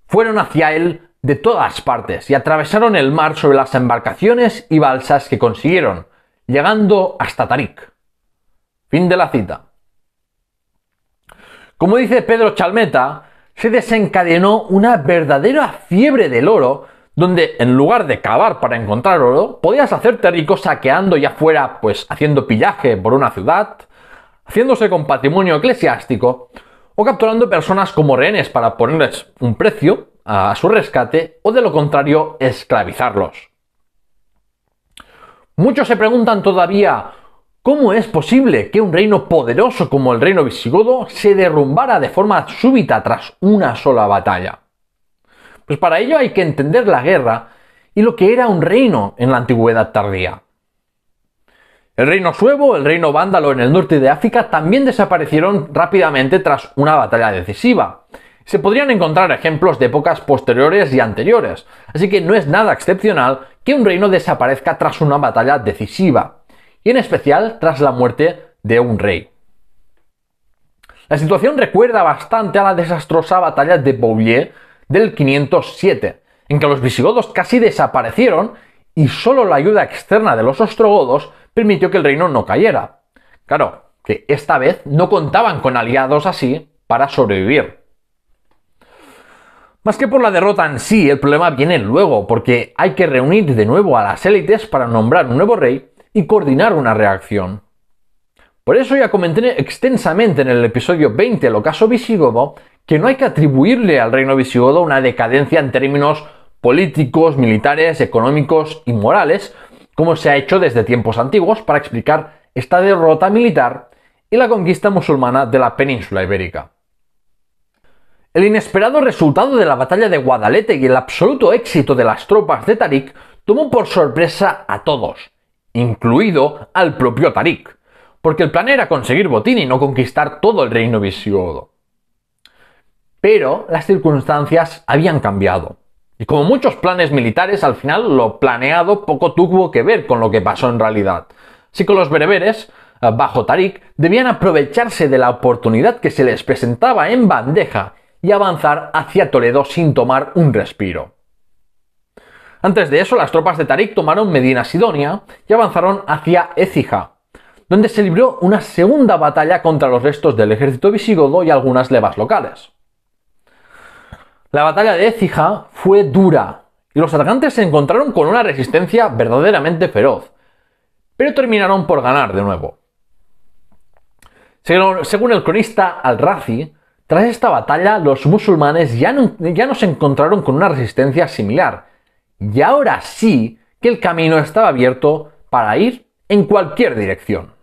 Fueron hacia él de todas partes y atravesaron el mar sobre las embarcaciones y balsas que consiguieron, llegando hasta Tarik. Fin de la cita. Como dice Pedro Chalmeta, se desencadenó una verdadera fiebre del oro donde en lugar de cavar para encontrar oro, podías hacerte rico saqueando ya fuera, pues haciendo pillaje por una ciudad, haciéndose con patrimonio eclesiástico, o capturando personas como rehenes para ponerles un precio a su rescate, o de lo contrario, esclavizarlos. Muchos se preguntan todavía ¿Cómo es posible que un reino poderoso como el reino visigodo se derrumbara de forma súbita tras una sola batalla? Pues para ello hay que entender la guerra y lo que era un reino en la antigüedad tardía. El reino suevo, el reino vándalo en el norte de África también desaparecieron rápidamente tras una batalla decisiva. Se podrían encontrar ejemplos de épocas posteriores y anteriores, así que no es nada excepcional que un reino desaparezca tras una batalla decisiva, y en especial tras la muerte de un rey. La situación recuerda bastante a la desastrosa batalla de Beaulieu del 507, en que los visigodos casi desaparecieron y solo la ayuda externa de los ostrogodos permitió que el reino no cayera. Claro, que esta vez no contaban con aliados así para sobrevivir. Más que por la derrota en sí, el problema viene luego, porque hay que reunir de nuevo a las élites para nombrar un nuevo rey y coordinar una reacción. Por eso ya comenté extensamente en el episodio 20 el ocaso visigodo que no hay que atribuirle al reino visigodo una decadencia en términos políticos, militares, económicos y morales, como se ha hecho desde tiempos antiguos para explicar esta derrota militar y la conquista musulmana de la península ibérica. El inesperado resultado de la batalla de Guadalete y el absoluto éxito de las tropas de Tarik tomó por sorpresa a todos, incluido al propio Tarik, porque el plan era conseguir botín y no conquistar todo el reino visigodo. Pero las circunstancias habían cambiado. Y como muchos planes militares, al final lo planeado poco tuvo que ver con lo que pasó en realidad. Así que los bereberes, eh, bajo Tarik, debían aprovecharse de la oportunidad que se les presentaba en bandeja y avanzar hacia Toledo sin tomar un respiro. Antes de eso, las tropas de Tarik tomaron Medina Sidonia y avanzaron hacia Écija, donde se libró una segunda batalla contra los restos del ejército visigodo y algunas levas locales. La batalla de Écija fue dura y los atacantes se encontraron con una resistencia verdaderamente feroz, pero terminaron por ganar de nuevo. Según el cronista Al-Razi, tras esta batalla los musulmanes ya no, ya no se encontraron con una resistencia similar, y ahora sí que el camino estaba abierto para ir en cualquier dirección.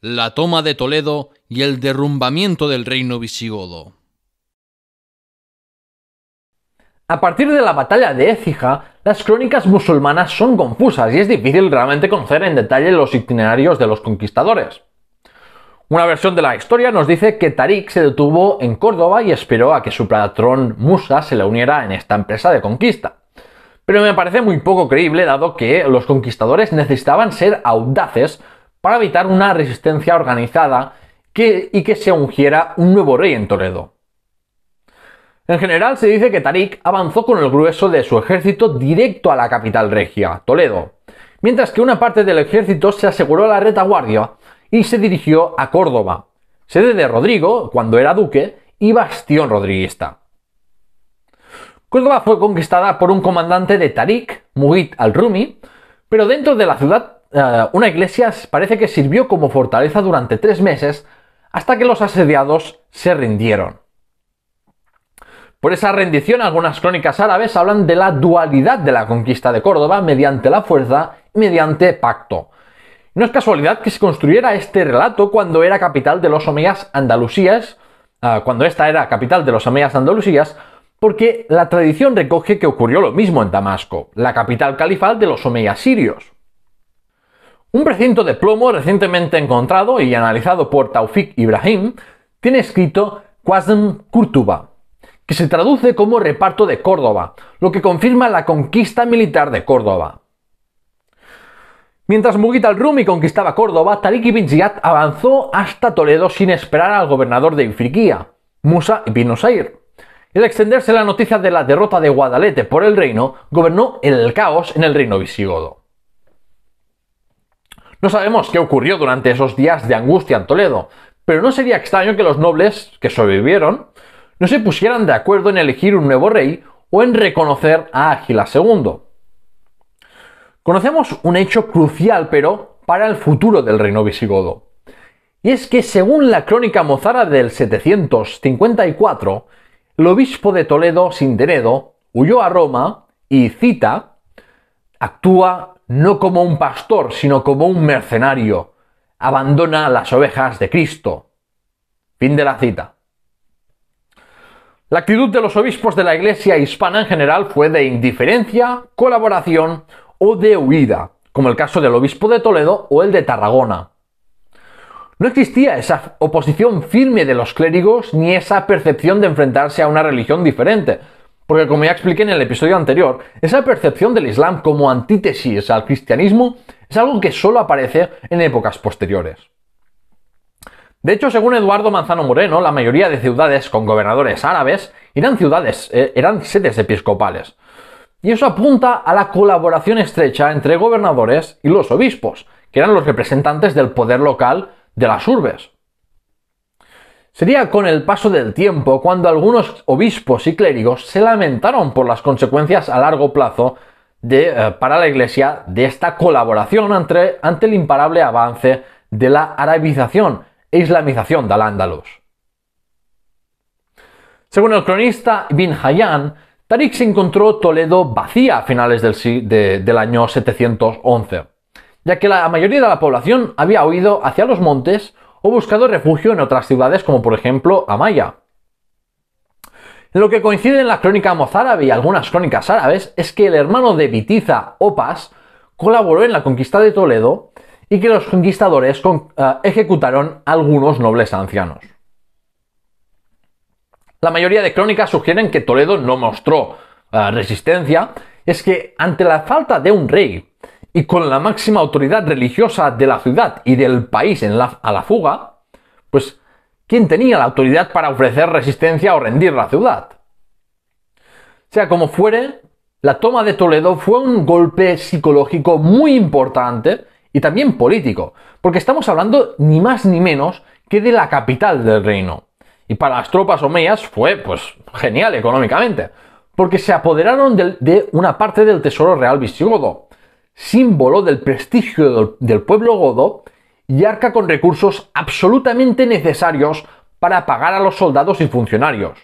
La toma de Toledo y el derrumbamiento del reino visigodo. A partir de la batalla de Écija, las crónicas musulmanas son confusas y es difícil realmente conocer en detalle los itinerarios de los conquistadores. Una versión de la historia nos dice que Tariq se detuvo en Córdoba y esperó a que su patrón Musa se le uniera en esta empresa de conquista. Pero me parece muy poco creíble dado que los conquistadores necesitaban ser audaces para evitar una resistencia organizada y que se ungiera un nuevo rey en Toledo. En general se dice que Tarik avanzó con el grueso de su ejército directo a la capital regia, Toledo, mientras que una parte del ejército se aseguró la retaguardia y se dirigió a Córdoba, sede de Rodrigo cuando era duque y bastión rodriguista. Córdoba fue conquistada por un comandante de Tarik, Mugit al-Rumi, pero dentro de la ciudad eh, una iglesia parece que sirvió como fortaleza durante tres meses hasta que los asediados se rindieron. Por esa rendición, algunas crónicas árabes hablan de la dualidad de la conquista de Córdoba mediante la fuerza y mediante pacto. No es casualidad que se construyera este relato cuando era capital de los omeyas andalusíes, ah, cuando esta era capital de los omeyas andalusíes, porque la tradición recoge que ocurrió lo mismo en Damasco, la capital califal de los omeyas sirios. Un recinto de plomo recientemente encontrado y analizado por Taufik Ibrahim tiene escrito Quasm Kurtuba, que se traduce como reparto de Córdoba, lo que confirma la conquista militar de Córdoba. Mientras Mugit al-Rumi conquistaba Córdoba, Tariq ibn Ziyad avanzó hasta Toledo sin esperar al gobernador de Ifriqiya, Musa ibn Usair. El extenderse la noticia de la derrota de Guadalete por el reino, gobernó el caos en el reino visigodo. No sabemos qué ocurrió durante esos días de angustia en Toledo, pero no sería extraño que los nobles, que sobrevivieron, no se pusieran de acuerdo en elegir un nuevo rey o en reconocer a Ágila II. Conocemos un hecho crucial, pero, para el futuro del reino visigodo. Y es que, según la crónica mozara del 754, el obispo de Toledo, Sinderedo, huyó a Roma y Cita actúa no como un pastor, sino como un mercenario. Abandona las ovejas de Cristo. Fin de la cita. La actitud de los obispos de la Iglesia hispana en general fue de indiferencia, colaboración o de huida, como el caso del obispo de Toledo o el de Tarragona. No existía esa oposición firme de los clérigos ni esa percepción de enfrentarse a una religión diferente, porque como ya expliqué en el episodio anterior, esa percepción del Islam como antítesis al cristianismo es algo que solo aparece en épocas posteriores. De hecho, según Eduardo Manzano Moreno, la mayoría de ciudades con gobernadores árabes eran ciudades, eh, eran sedes episcopales. Y eso apunta a la colaboración estrecha entre gobernadores y los obispos, que eran los representantes del poder local de las urbes. Sería con el paso del tiempo cuando algunos obispos y clérigos se lamentaron por las consecuencias a largo plazo eh, para la Iglesia de esta colaboración ante el imparable avance de la arabización e islamización del ándalus Según el cronista Ibn Hayyan, Tariq se encontró Toledo vacía a finales del, del año 711, ya que la mayoría de la población había huido hacia los montes o buscado refugio en otras ciudades como por ejemplo Amaya. Lo que coincide en la crónica mozárabe y algunas crónicas árabes es que el hermano de Bitiza, Opas, colaboró en la conquista de Toledo y que los conquistadores eh, ejecutaron algunos nobles ancianos. La mayoría de crónicas sugieren que Toledo no mostró eh, resistencia, es que ante la falta de un rey y con la máxima autoridad religiosa de la ciudad y del país en la, a la fuga, pues, ¿quién tenía la autoridad para ofrecer resistencia o rendir la ciudad? O sea como fuere, la toma de Toledo fue un golpe psicológico muy importante y también político, porque estamos hablando ni más ni menos que de la capital del reino. Y para las tropas omeyas fue, pues, genial económicamente, porque se apoderaron de, de una parte del tesoro real visigodo, símbolo del prestigio del, pueblo godo, y arca con recursos absolutamente necesarios para pagar a los soldados y funcionarios.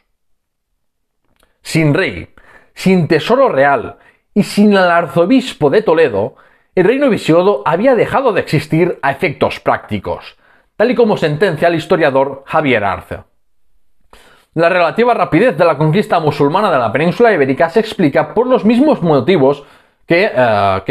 Sin rey, sin tesoro real y sin el arzobispo de Toledo, el reino visigodo había dejado de existir a efectos prácticos, tal y como sentencia el historiador Javier Arce. La relativa rapidez de la conquista musulmana de la península ibérica se explica por los mismos motivos eh,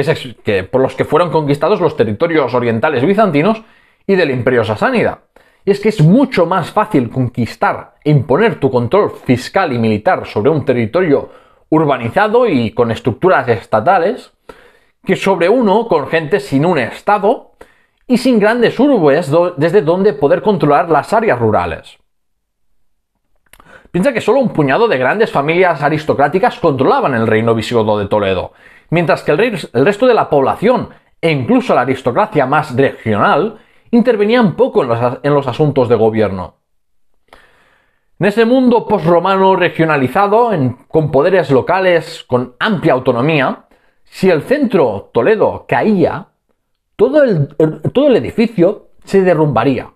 que, por los que fueron conquistados los territorios orientales bizantinos y del imperio sasánida. Y es que es mucho más fácil conquistar e imponer tu control fiscal y militar sobre un territorio urbanizado y con estructuras estatales que sobre uno con gente sin un Estado y sin grandes urbes desde donde poder controlar las áreas rurales. Piensa que solo un puñado de grandes familias aristocráticas controlaban el reino visigodo de Toledo, mientras que el, resto de la población e incluso la aristocracia más regional intervenían poco en los, asuntos de gobierno. En ese mundo posromano regionalizado, con poderes locales con amplia autonomía, si el centro Toledo caía, todo el, todo el edificio se derrumbaría.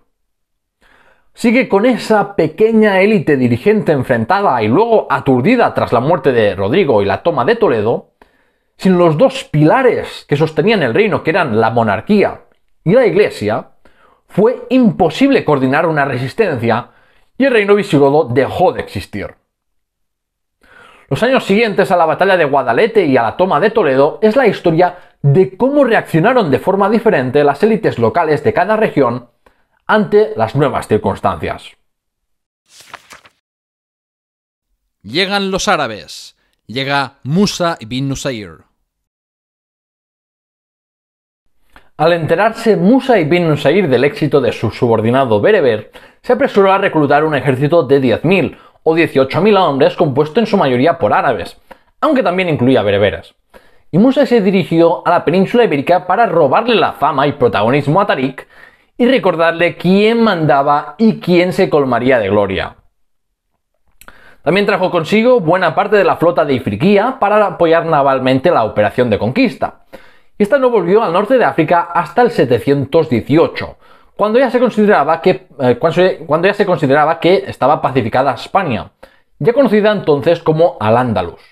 Así que con esa pequeña élite dirigente enfrentada y luego aturdida tras la muerte de Rodrigo y la toma de Toledo, sin los dos pilares que sostenían el reino, que eran la monarquía y la iglesia, fue imposible coordinar una resistencia y el reino visigodo dejó de existir. Los años siguientes a la batalla de Guadalete y a la toma de Toledo es la historia de cómo reaccionaron de forma diferente las élites locales de cada región ante las nuevas circunstancias. Llegan los árabes. Llega Musa ibn Nusair. Al enterarse Musa y Bin Sair del éxito de su subordinado Bereber, se apresuró a reclutar un ejército de 10.000 o 18.000 hombres compuesto en su mayoría por árabes, aunque también incluía bereberas. Y Musa se dirigió a la península ibérica para robarle la fama y protagonismo a Tarik y recordarle quién mandaba y quién se colmaría de gloria. También trajo consigo buena parte de la flota de Ifriqiya para apoyar navalmente la operación de conquista. Esta no volvió al norte de África hasta el 718, cuando ya se consideraba que, eh, cuando se consideraba que estaba pacificada España, ya conocida entonces como Al-Ándalus.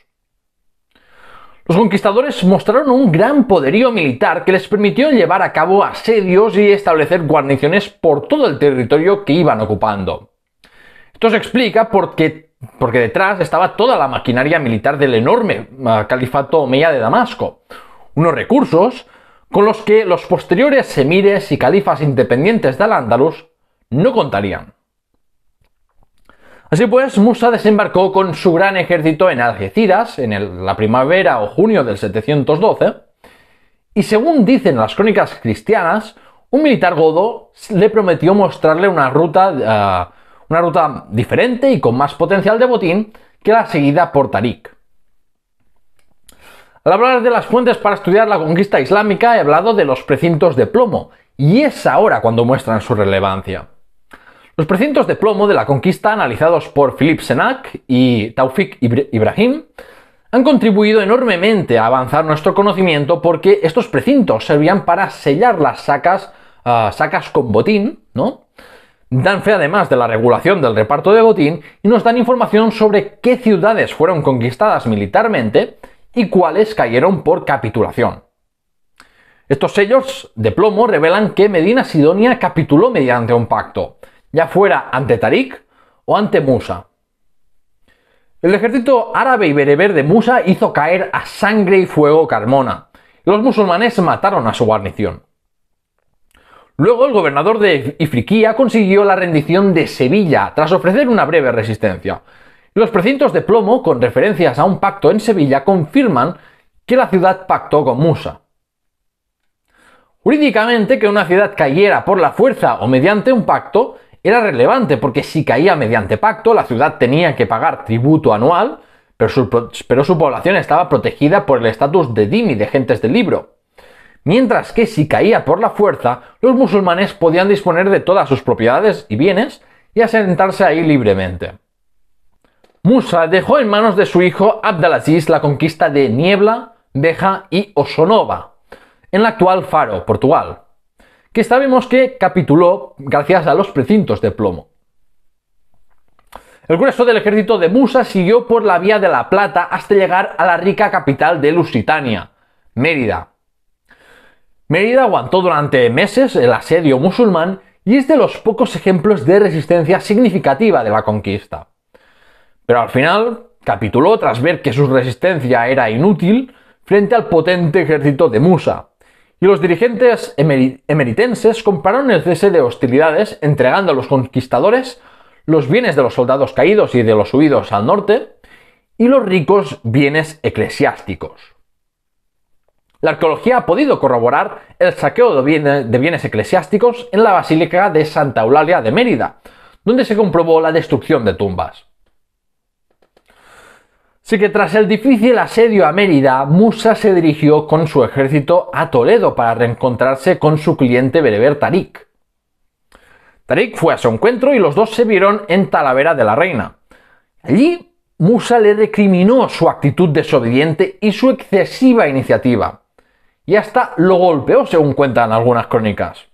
Los conquistadores mostraron un gran poderío militar que les permitió llevar a cabo asedios y establecer guarniciones por todo el territorio que iban ocupando. Esto se explica porque, porque detrás estaba toda la maquinaria militar del enorme ah, califato omeya de Damasco, unos recursos con los que los posteriores emires y califas independientes de Al-Ándalus no contarían. Así pues, Musa desembarcó con su gran ejército en Algeciras en la primavera o junio del 712, y según dicen las crónicas cristianas, un militar godo le prometió mostrarle una ruta, ah, una ruta diferente y con más potencial de botín que la seguida por Tarik. Al hablar de las fuentes para estudiar la conquista islámica he hablado de los precintos de plomo, y es ahora cuando muestran su relevancia. Los precintos de plomo de la conquista analizados por Philip Senac y Taufik Ibrahim han contribuido enormemente a avanzar nuestro conocimiento porque estos precintos servían para sellar las sacas, ah, sacas con botín, ¿no? Dan fe además de la regulación del reparto de botín y nos dan información sobre qué ciudades fueron conquistadas militarmente y cuáles cayeron por capitulación. Estos sellos de plomo revelan que Medina Sidonia capituló mediante un pacto, ya fuera ante Tarik o ante Musa. El ejército árabe y bereber de Musa hizo caer a sangre y fuego Carmona. Y los musulmanes mataron a su guarnición. Luego el gobernador de Ifriquía consiguió la rendición de Sevilla tras ofrecer una breve resistencia, los precintos de plomo, con referencias a un pacto en Sevilla, confirman que la ciudad pactó con Musa. Jurídicamente, que una ciudad cayera por la fuerza o mediante un pacto era relevante, porque si caía mediante pacto, la ciudad tenía que pagar tributo anual, pero su, población estaba protegida por el estatus de dimi, de gentes del libro. Mientras que si caía por la fuerza, los musulmanes podían disponer de todas sus propiedades y bienes y asentarse ahí libremente. Musa dejó en manos de su hijo Abdelaziz la conquista de Niebla, Beja y Osonova, en la actual Faro, Portugal, que sabemos que capituló gracias a los precintos de plomo. El grueso del ejército de Musa siguió por la vía de la Plata hasta llegar a la rica capital de Lusitania, Mérida. Mérida aguantó durante meses el asedio musulmán y es de los pocos ejemplos de resistencia significativa de la conquista. Pero al final capituló tras ver que su resistencia era inútil frente al potente ejército de Musa. Y los dirigentes emeritenses compraron el cese de hostilidades entregando a los conquistadores los bienes de los soldados caídos y de los huidos al norte y los ricos bienes eclesiásticos. La arqueología ha podido corroborar el saqueo de bienes eclesiásticos en la Basílica de Santa Eulalia de Mérida, donde se comprobó la destrucción de tumbas. Así que tras el difícil asedio a Mérida, Musa se dirigió con su ejército a Toledo para reencontrarse con su cliente bereber Tarik. Tarik fue a su encuentro y los dos se vieron en Talavera de la Reina. Allí, Musa le recriminó su actitud desobediente y su excesiva iniciativa, y hasta lo golpeó según cuentan algunas crónicas.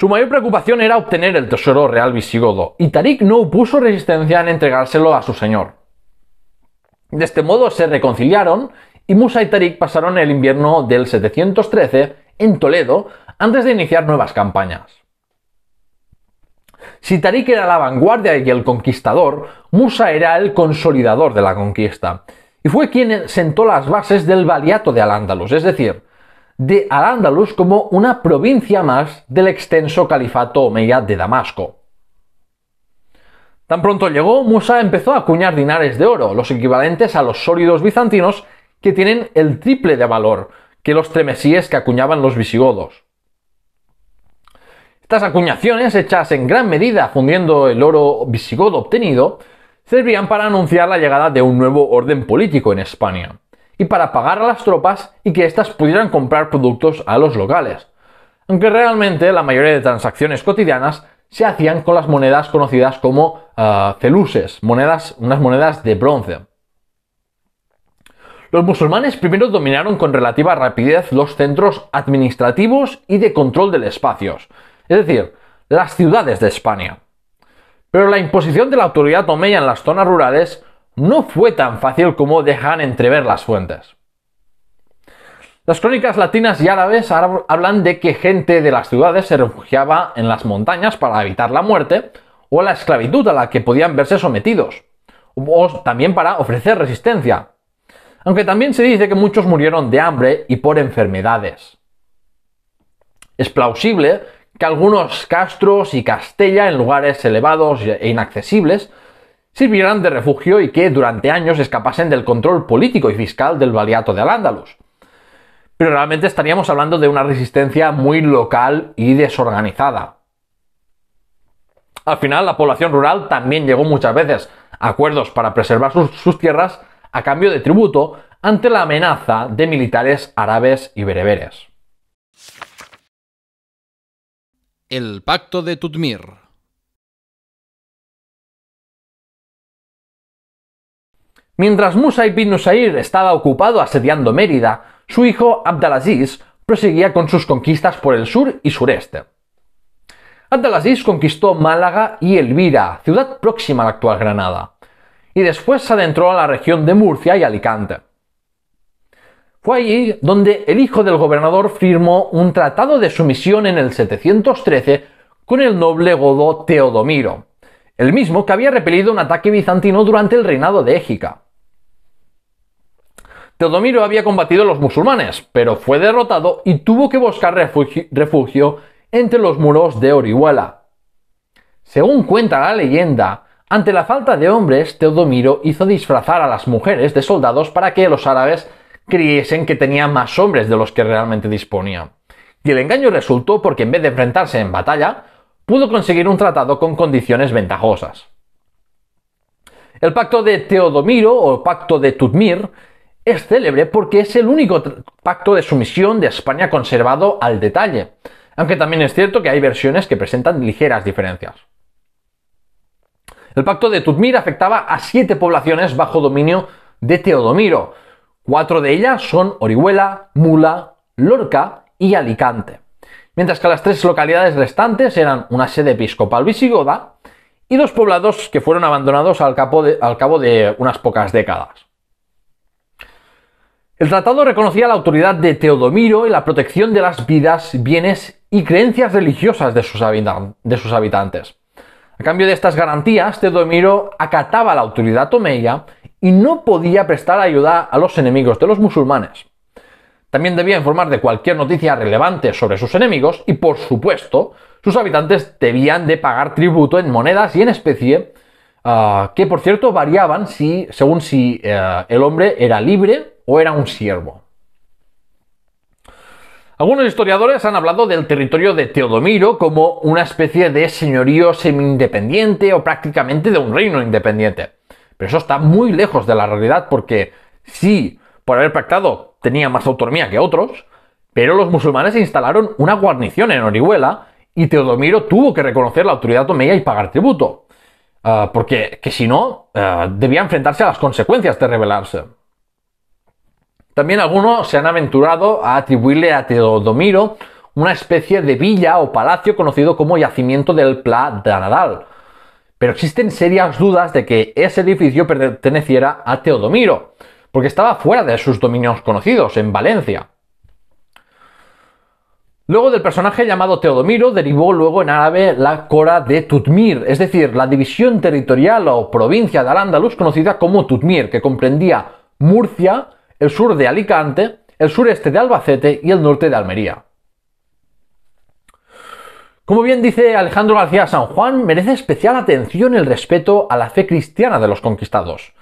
Su mayor preocupación era obtener el tesoro real visigodo, y Tarik no opuso resistencia en entregárselo a su señor. De este modo se reconciliaron y Musa y Tarik pasaron el invierno del 713 en Toledo antes de iniciar nuevas campañas. Si Tarik era la vanguardia y el conquistador, Musa era el consolidador de la conquista, y fue quien sentó las bases del valiato de al es decir, de al como una provincia más del extenso califato omeya de Damasco. Tan pronto llegó, Musa empezó a acuñar dinares de oro, los equivalentes a los sólidos bizantinos que tienen el triple de valor que los tremesíes que acuñaban los visigodos. Estas acuñaciones, hechas en gran medida fundiendo el oro visigodo obtenido, servían para anunciar la llegada de un nuevo orden político en España y para pagar a las tropas y que éstas pudieran comprar productos a los locales. Aunque realmente la mayoría de transacciones cotidianas se hacían con las monedas conocidas como ah, celuses, monedas, unas monedas de bronce. Los musulmanes primero dominaron con relativa rapidez los centros administrativos y de control del espacio, es decir, las ciudades de España. Pero la imposición de la autoridad omeya en las zonas rurales no fue tan fácil como dejan entrever las fuentes. Las crónicas latinas y árabes hablan de que gente de las ciudades se refugiaba en las montañas para evitar la muerte o la esclavitud a la que podían verse sometidos, o también para ofrecer resistencia. Aunque también se dice que muchos murieron de hambre y por enfermedades. Es plausible que algunos castros y castella en lugares elevados e inaccesibles sirvieran de refugio y que durante años escapasen del control político y fiscal del valiato de al Pero realmente estaríamos hablando de una resistencia muy local y desorganizada. Al final, la población rural también llegó muchas veces a acuerdos para preservar sus, sus tierras a cambio de tributo ante la amenaza de militares árabes y bereberes. El pacto de Tutmir Mientras Musa ibn Nusair estaba ocupado asediando Mérida, su hijo Abdalaziz proseguía con sus conquistas por el sur y sureste. Abdalaziz conquistó Málaga y Elvira, ciudad próxima a la actual Granada, y después se adentró a la región de Murcia y Alicante. Fue allí donde el hijo del gobernador firmó un tratado de sumisión en el 713 con el noble godo Teodomiro, el mismo que había repelido un ataque bizantino durante el reinado de Égica. Teodomiro había combatido a los musulmanes, pero fue derrotado y tuvo que buscar refugio, entre los muros de Orihuela. Según cuenta la leyenda, ante la falta de hombres, Teodomiro hizo disfrazar a las mujeres de soldados para que los árabes creyesen que tenía más hombres de los que realmente disponía. Y el engaño resultó porque en vez de enfrentarse en batalla, pudo conseguir un tratado con condiciones ventajosas. El pacto de Teodomiro o pacto de Tudmir es célebre porque es el único pacto de sumisión de España conservado al detalle, aunque también es cierto que hay versiones que presentan ligeras diferencias. El pacto de Tutmir afectaba a siete poblaciones bajo dominio de Teodomiro. Cuatro de ellas son Orihuela, Mula, Lorca y Alicante. Mientras que las tres localidades restantes eran una sede episcopal visigoda y dos poblados que fueron abandonados al cabo de unas pocas décadas. El tratado reconocía la autoridad de Teodomiro y la protección de las vidas, bienes y creencias religiosas de sus, habitantes. A cambio de estas garantías, Teodomiro acataba la autoridad omeya y no podía prestar ayuda a los enemigos de los musulmanes. También debía informar de cualquier noticia relevante sobre sus enemigos y, por supuesto, sus habitantes debían de pagar tributo en monedas y en especie Ah, que por cierto variaban según si eh, el hombre era libre o era un siervo. Algunos historiadores han hablado del territorio de Teodomiro como una especie de señorío semi-independiente o prácticamente de un reino independiente. Pero eso está muy lejos de la realidad porque sí, por haber pactado tenía más autonomía que otros, pero los musulmanes instalaron una guarnición en Orihuela y Teodomiro tuvo que reconocer la autoridad omeya y pagar tributo. Ah, porque que si no, ah, debía enfrentarse a las consecuencias de rebelarse. También algunos se han aventurado a atribuirle a Teodomiro una especie de villa o palacio conocido como Yacimiento del Pla de Nadal. Pero existen serias dudas de que ese edificio perteneciera a Teodomiro, porque estaba fuera de sus dominios conocidos, en Valencia. Luego del personaje llamado Teodomiro derivó luego en árabe la Cora de Tutmir, es decir, la división territorial o provincia de al conocida como Tutmir, que comprendía Murcia, el sur de Alicante, el sureste de Albacete y el norte de Almería. Como bien dice Alejandro García San Juan, merece especial atención el respeto a la fe cristiana de los conquistados,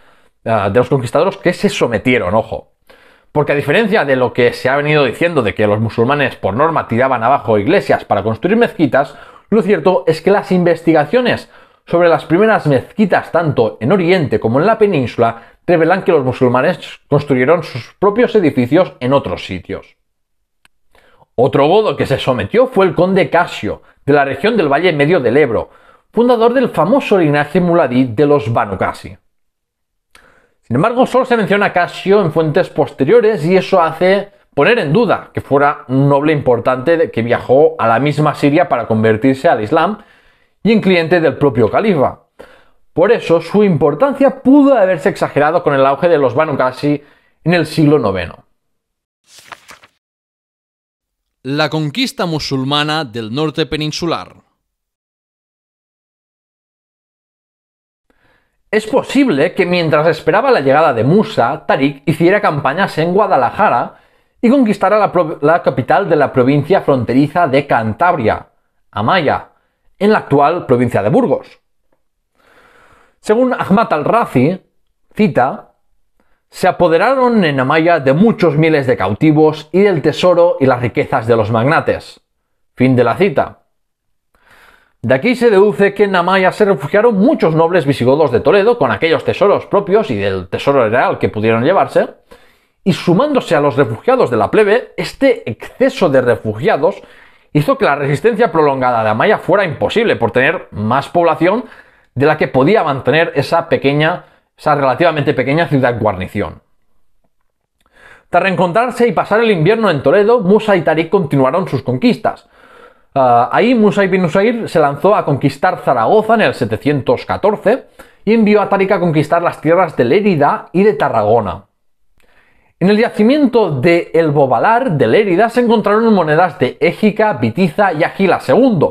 eh, de los conquistadores que se sometieron, ojo. Porque a diferencia de lo que se ha venido diciendo de que los musulmanes por norma tiraban abajo iglesias para construir mezquitas, lo cierto es que las investigaciones sobre las primeras mezquitas tanto en Oriente como en la península revelan que los musulmanes construyeron sus propios edificios en otros sitios. Otro godo que se sometió fue el conde Casio, de la región del Valle Medio del Ebro, fundador del famoso linaje muladí de los Banu sin embargo, solo se menciona a Casio en fuentes posteriores y eso hace poner en duda que fuera un noble importante que viajó a la misma Siria para convertirse al Islam y en cliente del propio califa. Por eso, su importancia pudo haberse exagerado con el auge de los Banu Qasi en el siglo IX. La conquista musulmana del norte peninsular. Es posible que mientras esperaba la llegada de Musa, Tariq hiciera campañas en Guadalajara y conquistara la, capital de la provincia fronteriza de Cantabria, Amaya, en la actual provincia de Burgos. Según Ahmad al-Razi, cita, se apoderaron en Amaya de muchos miles de cautivos y del tesoro y las riquezas de los magnates. Fin de la cita. De aquí se deduce que en Amaya se refugiaron muchos nobles visigodos de Toledo con aquellos tesoros propios y del tesoro real que pudieron llevarse, y sumándose a los refugiados de la plebe, este exceso de refugiados hizo que la resistencia prolongada de Amaya fuera imposible por tener más población de la que podía mantener esa pequeña, esa relativamente pequeña ciudad guarnición. Tras reencontrarse y pasar el invierno en Toledo, Musa y Tarik continuaron sus conquistas, Ah, ahí Musa ibn Usair se lanzó a conquistar Zaragoza en el 714 y envió a Tarik a conquistar las tierras de Lérida y de Tarragona. En el yacimiento de El Bobalar de Lérida se encontraron monedas de Égica, Vitiza y Ágila II.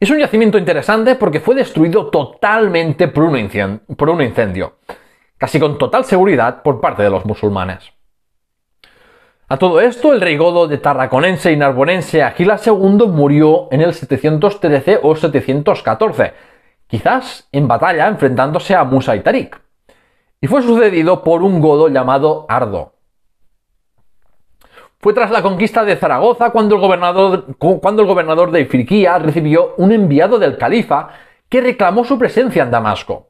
Es un yacimiento interesante porque fue destruido totalmente por un incendio casi con total seguridad por parte de los musulmanes. A todo esto, el rey godo de Tarraconense y Narbonense Agila II murió en el 713 o 714, quizás en batalla enfrentándose a Musa y Tarik, y fue sucedido por un godo llamado Ardo. Fue tras la conquista de Zaragoza cuando el gobernador, cuando el gobernador de Ifriquía recibió un enviado del califa que reclamó su presencia en Damasco.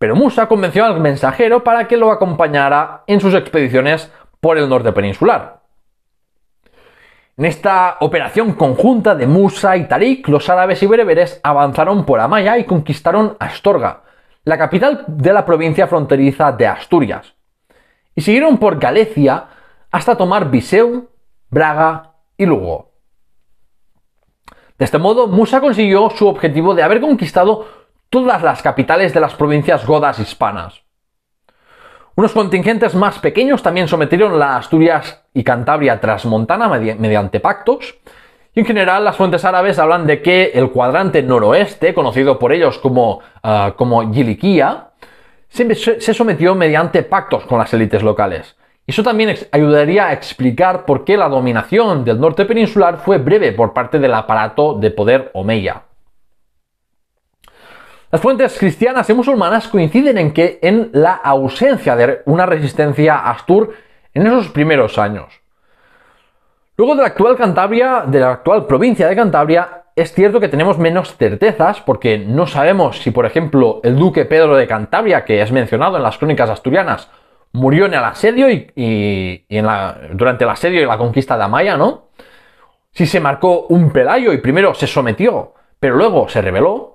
Pero Musa convenció al mensajero para que lo acompañara en sus expediciones por el norte peninsular. En esta operación conjunta de Musa y Tariq, los árabes y bereberes avanzaron por Amaya y conquistaron Astorga, la capital de la provincia fronteriza de Asturias, y siguieron por Galicia hasta tomar Viseu, Braga y Lugo. De este modo, Musa consiguió su objetivo de haber conquistado todas las capitales de las provincias godas hispanas. Unos contingentes más pequeños también sometieron la Asturias y Cantabria transmontana mediante pactos. Y en general las fuentes árabes hablan de que el cuadrante noroeste, conocido por ellos como, ah, como se, sometió mediante pactos con las élites locales. Eso también ayudaría a explicar por qué la dominación del norte peninsular fue breve por parte del aparato de poder omeya. Las fuentes cristianas y musulmanas coinciden en que en la ausencia de una resistencia astur en esos primeros años. Luego de la actual Cantabria, de la actual provincia de Cantabria, es cierto que tenemos menos certezas porque no sabemos si, por ejemplo, el duque Pedro de Cantabria, que es mencionado en las crónicas asturianas, murió en el asedio y, durante el asedio y la conquista de Amaya, ¿no? Si se marcó un pelayo y primero se sometió, pero luego se rebeló,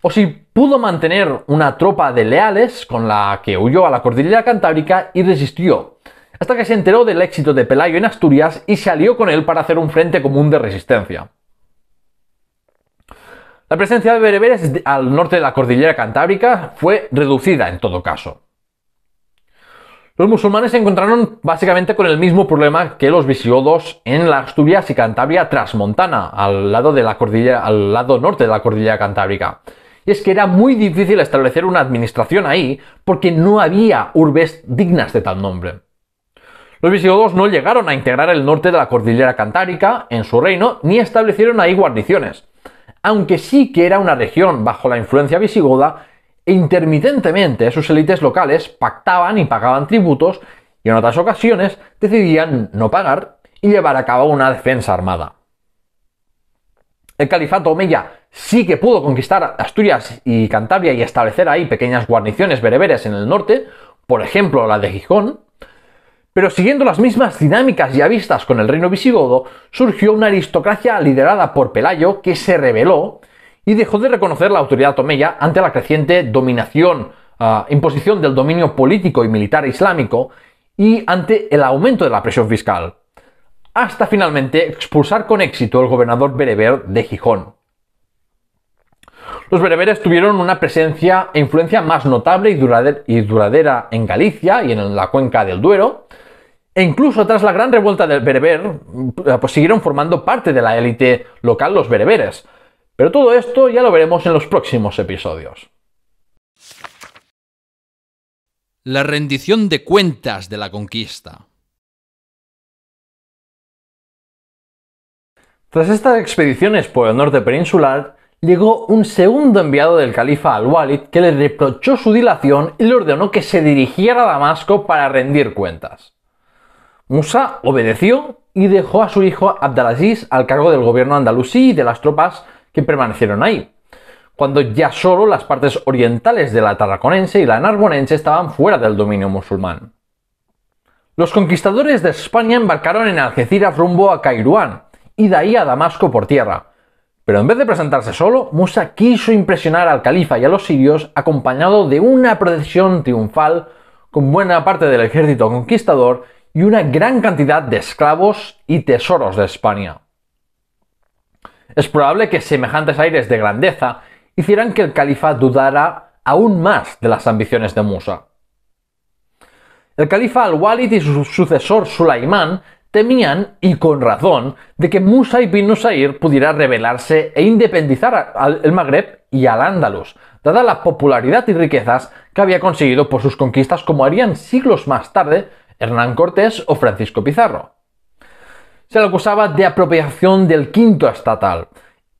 o si pudo mantener una tropa de leales con la que huyó a la cordillera cantábrica y resistió, hasta que se enteró del éxito de Pelayo en Asturias y se alió con él para hacer un frente común de resistencia. La presencia de bereberes al norte de la cordillera cantábrica fue reducida en todo caso. Los musulmanes se encontraron básicamente con el mismo problema que los visigodos en la Asturias y Cantabria Trasmontana, al lado, de la al lado norte de la cordillera cantábrica y es que era muy difícil establecer una administración ahí porque no había urbes dignas de tal nombre. Los visigodos no llegaron a integrar el norte de la cordillera cantárica en su reino ni establecieron ahí guarniciones, aunque sí que era una región bajo la influencia visigoda e intermitentemente sus élites locales pactaban y pagaban tributos y en otras ocasiones decidían no pagar y llevar a cabo una defensa armada. El califato omeya sí que pudo conquistar Asturias y Cantabria y establecer ahí pequeñas guarniciones bereberes en el norte, por ejemplo la de Gijón, pero siguiendo las mismas dinámicas ya vistas con el reino visigodo, surgió una aristocracia liderada por Pelayo que se rebeló y dejó de reconocer la autoridad tomeya ante la creciente dominación, ah, imposición del dominio político y militar islámico y ante el aumento de la presión fiscal, hasta finalmente expulsar con éxito el gobernador bereber de Gijón. Los bereberes tuvieron una presencia e influencia más notable y duradera en Galicia y en la cuenca del Duero, e incluso tras la gran revuelta del bereber, eh, pues siguieron formando parte de la élite local los bereberes. Pero todo esto ya lo veremos en los próximos episodios. La rendición de cuentas de la conquista. Tras estas expediciones por el norte peninsular, llegó un segundo enviado del califa al-Walid que le reprochó su dilación y le ordenó que se dirigiera a Damasco para rendir cuentas. Musa obedeció y dejó a su hijo Abdalaziz al cargo del gobierno andalusí y de las tropas que permanecieron ahí, cuando ya solo las partes orientales de la Tarraconense y la Narbonense estaban fuera del dominio musulmán. Los conquistadores de España embarcaron en Algeciras rumbo a Cairuán y de ahí a Damasco por tierra, pero en vez de presentarse solo, Musa quiso impresionar al califa y a los sirios acompañado de una procesión triunfal con buena parte del ejército conquistador y una gran cantidad de esclavos y tesoros de España. Es probable que semejantes aires de grandeza hicieran que el califa dudara aún más de las ambiciones de Musa. El califa al-Walid y su sucesor Sulaimán temían, y con razón, de que Musa ibn Nusair pudiera rebelarse e independizar al Magreb y al Ándalus, dada la popularidad y riquezas que había conseguido por sus conquistas como harían siglos más tarde Hernán Cortés o Francisco Pizarro. Se le acusaba de apropiación del quinto estatal,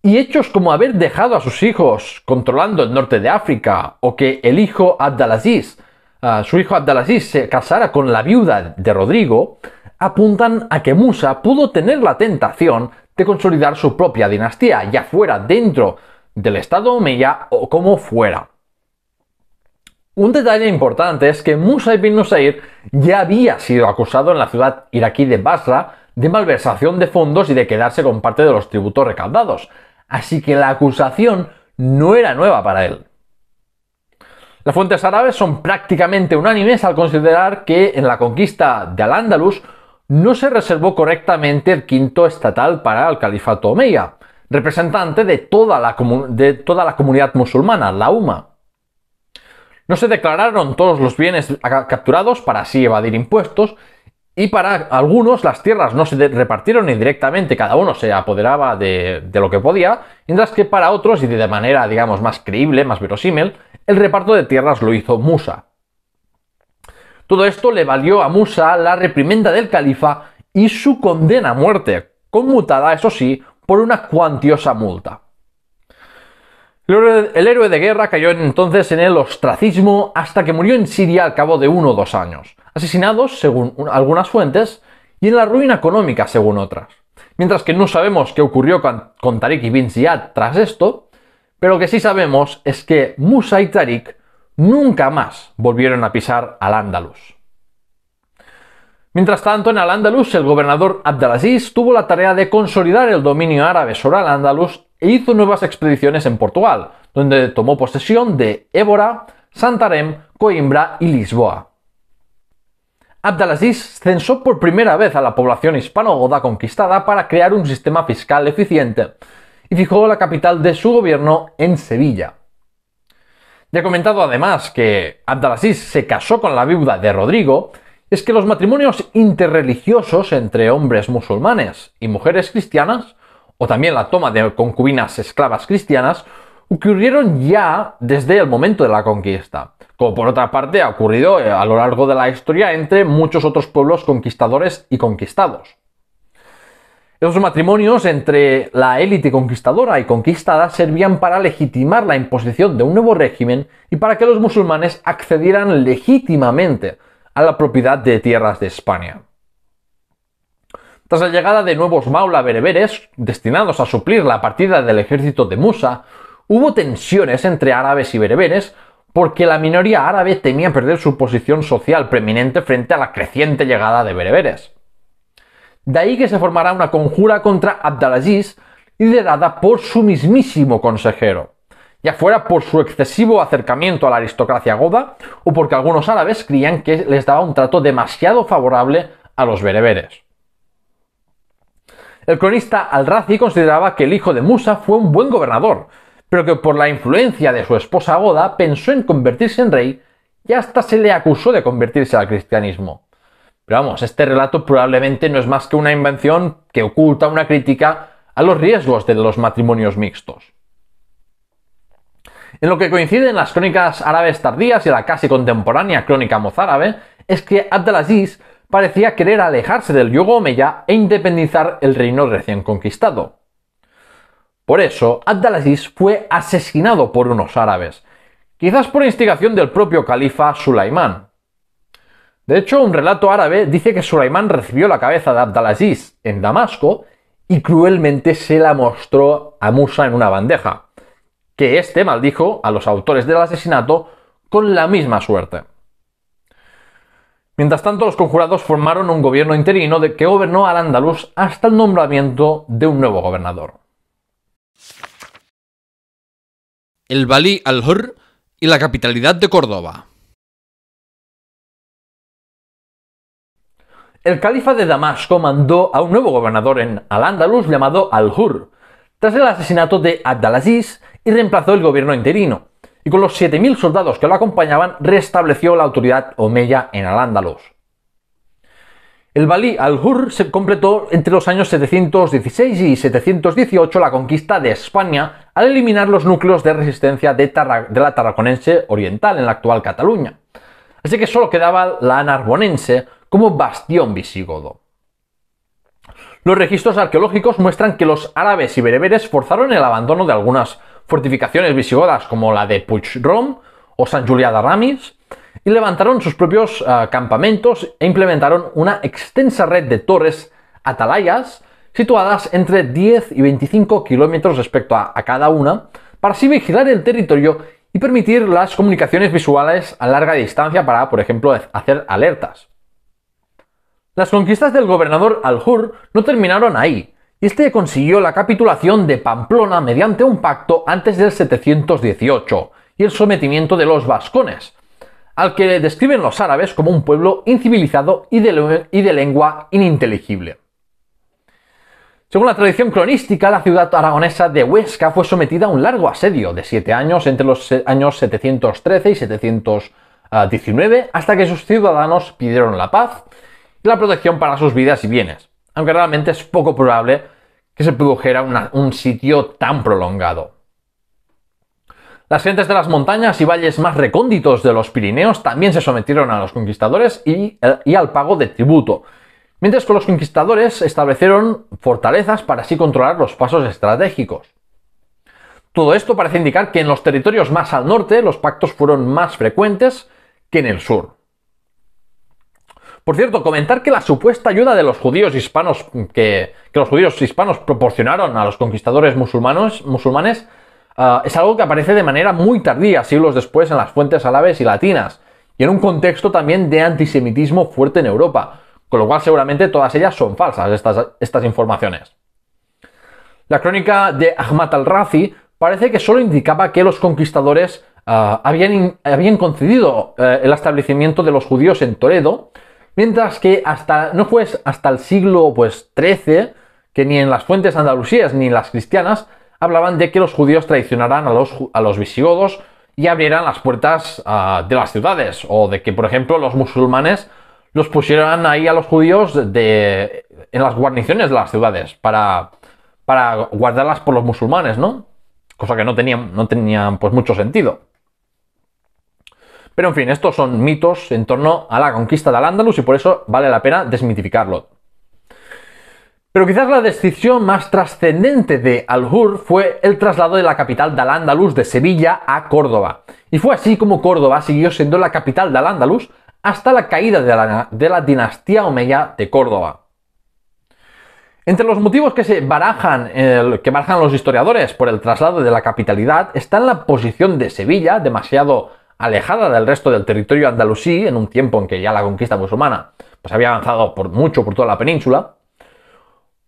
y hechos como haber dejado a sus hijos controlando el norte de África, o que el hijo Abdalaziz, ah, su hijo Abdalaziz se casara con la viuda de Rodrigo, apuntan a que Musa pudo tener la tentación de consolidar su propia dinastía, ya fuera dentro del Estado Omeya o como fuera. Un detalle importante es que Musa ibn Nusayr ya había sido acusado en la ciudad iraquí de Basra de malversación de fondos y de quedarse con parte de los tributos recaudados, así que la acusación no era nueva para él. Las fuentes árabes son prácticamente unánimes al considerar que en la conquista de Al-Ándalus no se reservó correctamente el quinto estatal para el califato omeya, representante de toda la, comunidad musulmana, la UMA. No se declararon todos los bienes capturados para así evadir impuestos y para algunos las tierras no se repartieron indirectamente, cada uno se apoderaba de, de, lo que podía, mientras que para otros, y de manera, digamos, más creíble, más verosímil, el reparto de tierras lo hizo Musa, todo esto le valió a Musa la reprimenda del califa y su condena a muerte, conmutada, eso sí, por una cuantiosa multa. El héroe de guerra cayó entonces en el ostracismo hasta que murió en Siria al cabo de uno o dos años, asesinados, según algunas fuentes, y en la ruina económica, según otras. Mientras que no sabemos qué ocurrió con, Tariq y Bin Ziyad tras esto, pero lo que sí sabemos es que Musa y Tariq Nunca más volvieron a pisar al ándalus Mientras tanto, en Al-Ándalus, el gobernador Abdalaziz tuvo la tarea de consolidar el dominio árabe sobre Al-Ándalus e hizo nuevas expediciones en Portugal, donde tomó posesión de Évora, Santarém, Coimbra y Lisboa. Abdalaziz censó por primera vez a la población hispanogoda conquistada para crear un sistema fiscal eficiente y fijó la capital de su gobierno en Sevilla. Ya he comentado además que Abdalaziz se casó con la viuda de Rodrigo, es que los matrimonios interreligiosos entre hombres musulmanes y mujeres cristianas, o también la toma de concubinas esclavas cristianas, ocurrieron ya desde el momento de la conquista, como por otra parte ha ocurrido eh, a lo largo de la historia entre muchos otros pueblos conquistadores y conquistados. Esos matrimonios entre la élite conquistadora y conquistada servían para legitimar la imposición de un nuevo régimen y para que los musulmanes accedieran legítimamente a la propiedad de tierras de España. Tras la llegada de nuevos maula bereberes, destinados a suplir la partida del ejército de Musa, hubo tensiones entre árabes y bereberes porque la minoría árabe temía perder su posición social preeminente frente a la creciente llegada de bereberes. De ahí que se formará una conjura contra Abdalaziz, liderada por su mismísimo consejero. Ya fuera por su excesivo acercamiento a la aristocracia goda o porque algunos árabes creían que les daba un trato demasiado favorable a los bereberes. El cronista Al-Razi consideraba que el hijo de Musa fue un buen gobernador, pero que por la influencia de su esposa Goda pensó en convertirse en rey y hasta se le acusó de convertirse al cristianismo. Pero vamos, este relato probablemente no es más que una invención que oculta una crítica a los riesgos de los matrimonios mixtos. En lo que coinciden las crónicas árabes tardías y la casi contemporánea crónica mozárabe, es que al-Aziz parecía querer alejarse del yugo omeya e independizar el reino recién conquistado. Por eso, al-Aziz fue asesinado por unos árabes, quizás por instigación del propio califa Sulaimán. De hecho, un relato árabe dice que Sulaimán recibió la cabeza de al-Aziz en Damasco y cruelmente se la mostró a Musa en una bandeja, que este maldijo a los autores del asesinato con la misma suerte. Mientras tanto, los conjurados formaron un gobierno interino de que gobernó al andaluz hasta el nombramiento de un nuevo gobernador. El Balí al-Hur y la capitalidad de Córdoba. El califa de Damasco mandó a un nuevo gobernador en Al-Ándalus llamado Al-Hur, tras el asesinato de Abdalaziz y reemplazó el gobierno interino, y con los 7.000 soldados que lo acompañaban restableció la autoridad omeya en Al-Ándalus. El valí Al-Hur se completó entre los años 716 y 718 la conquista de España al eliminar los núcleos de resistencia de, de la Tarraconense Oriental en la actual Cataluña. Así que solo quedaba la Narbonense, como bastión visigodo. Los registros arqueológicos muestran que los árabes y bereberes forzaron el abandono de algunas fortificaciones visigodas como la de Rom o San julia de Ramis y levantaron sus propios ah, campamentos e implementaron una extensa red de torres atalayas situadas entre 10 y 25 kilómetros respecto a cada una para así vigilar el territorio y permitir las comunicaciones visuales a larga distancia para, por ejemplo, hacer alertas. Las conquistas del gobernador Al-Hur no terminaron ahí, y este consiguió la capitulación de Pamplona mediante un pacto antes del 718 y el sometimiento de los vascones, al que describen los árabes como un pueblo incivilizado y de, lengua ininteligible. Según la tradición cronística, la ciudad aragonesa de Huesca fue sometida a un largo asedio de siete años entre los años 713 y 719, ah, hasta que sus ciudadanos pidieron la paz y la protección para sus vidas y bienes, aunque realmente es poco probable que se produjera un sitio tan prolongado. Las gentes de las montañas y valles más recónditos de los Pirineos también se sometieron a los conquistadores eh, y al pago de tributo, mientras que los conquistadores establecieron fortalezas para así controlar los pasos estratégicos. Todo esto parece indicar que en los territorios más al norte los pactos fueron más frecuentes que en el sur. Por cierto, comentar que la supuesta ayuda de los judíos hispanos que, los judíos hispanos proporcionaron a los conquistadores musulmanos, musulmanes ah, es algo que aparece de manera muy tardía, siglos después, en las fuentes árabes y latinas, y en un contexto también de antisemitismo fuerte en Europa, con lo cual seguramente todas ellas son falsas, estas, estas informaciones. La crónica de Ahmad al-Razi parece que solo indicaba que los conquistadores ah, habían, habían, concedido eh, el establecimiento de los judíos en Toledo, Mientras que hasta, no fue hasta el siglo pues, XIII que ni en las fuentes andalusíes ni en las cristianas hablaban de que los judíos traicionarán a los, a los visigodos y abrieran las puertas ah, de las ciudades, o de que, por ejemplo, los musulmanes los pusieran ahí a los judíos de, en las guarniciones de las ciudades para, para guardarlas por los musulmanes, ¿no? Cosa que no tenían, no pues, mucho sentido. Pero en fin, estos son mitos en torno a la conquista del Andalus y por eso vale la pena desmitificarlo. Pero quizás la decisión más trascendente de Al-Hur fue el traslado de la capital del Andalus de Sevilla a Córdoba. Y fue así como Córdoba siguió siendo la capital del Andalus hasta la caída de la, dinastía Omeya de Córdoba. Entre los motivos que se barajan, eh, que barajan los historiadores por el traslado de la capitalidad, está la posición de Sevilla, demasiado alejada del resto del territorio andalusí, en un tiempo en que ya la conquista musulmana pues había avanzado por mucho por toda la península,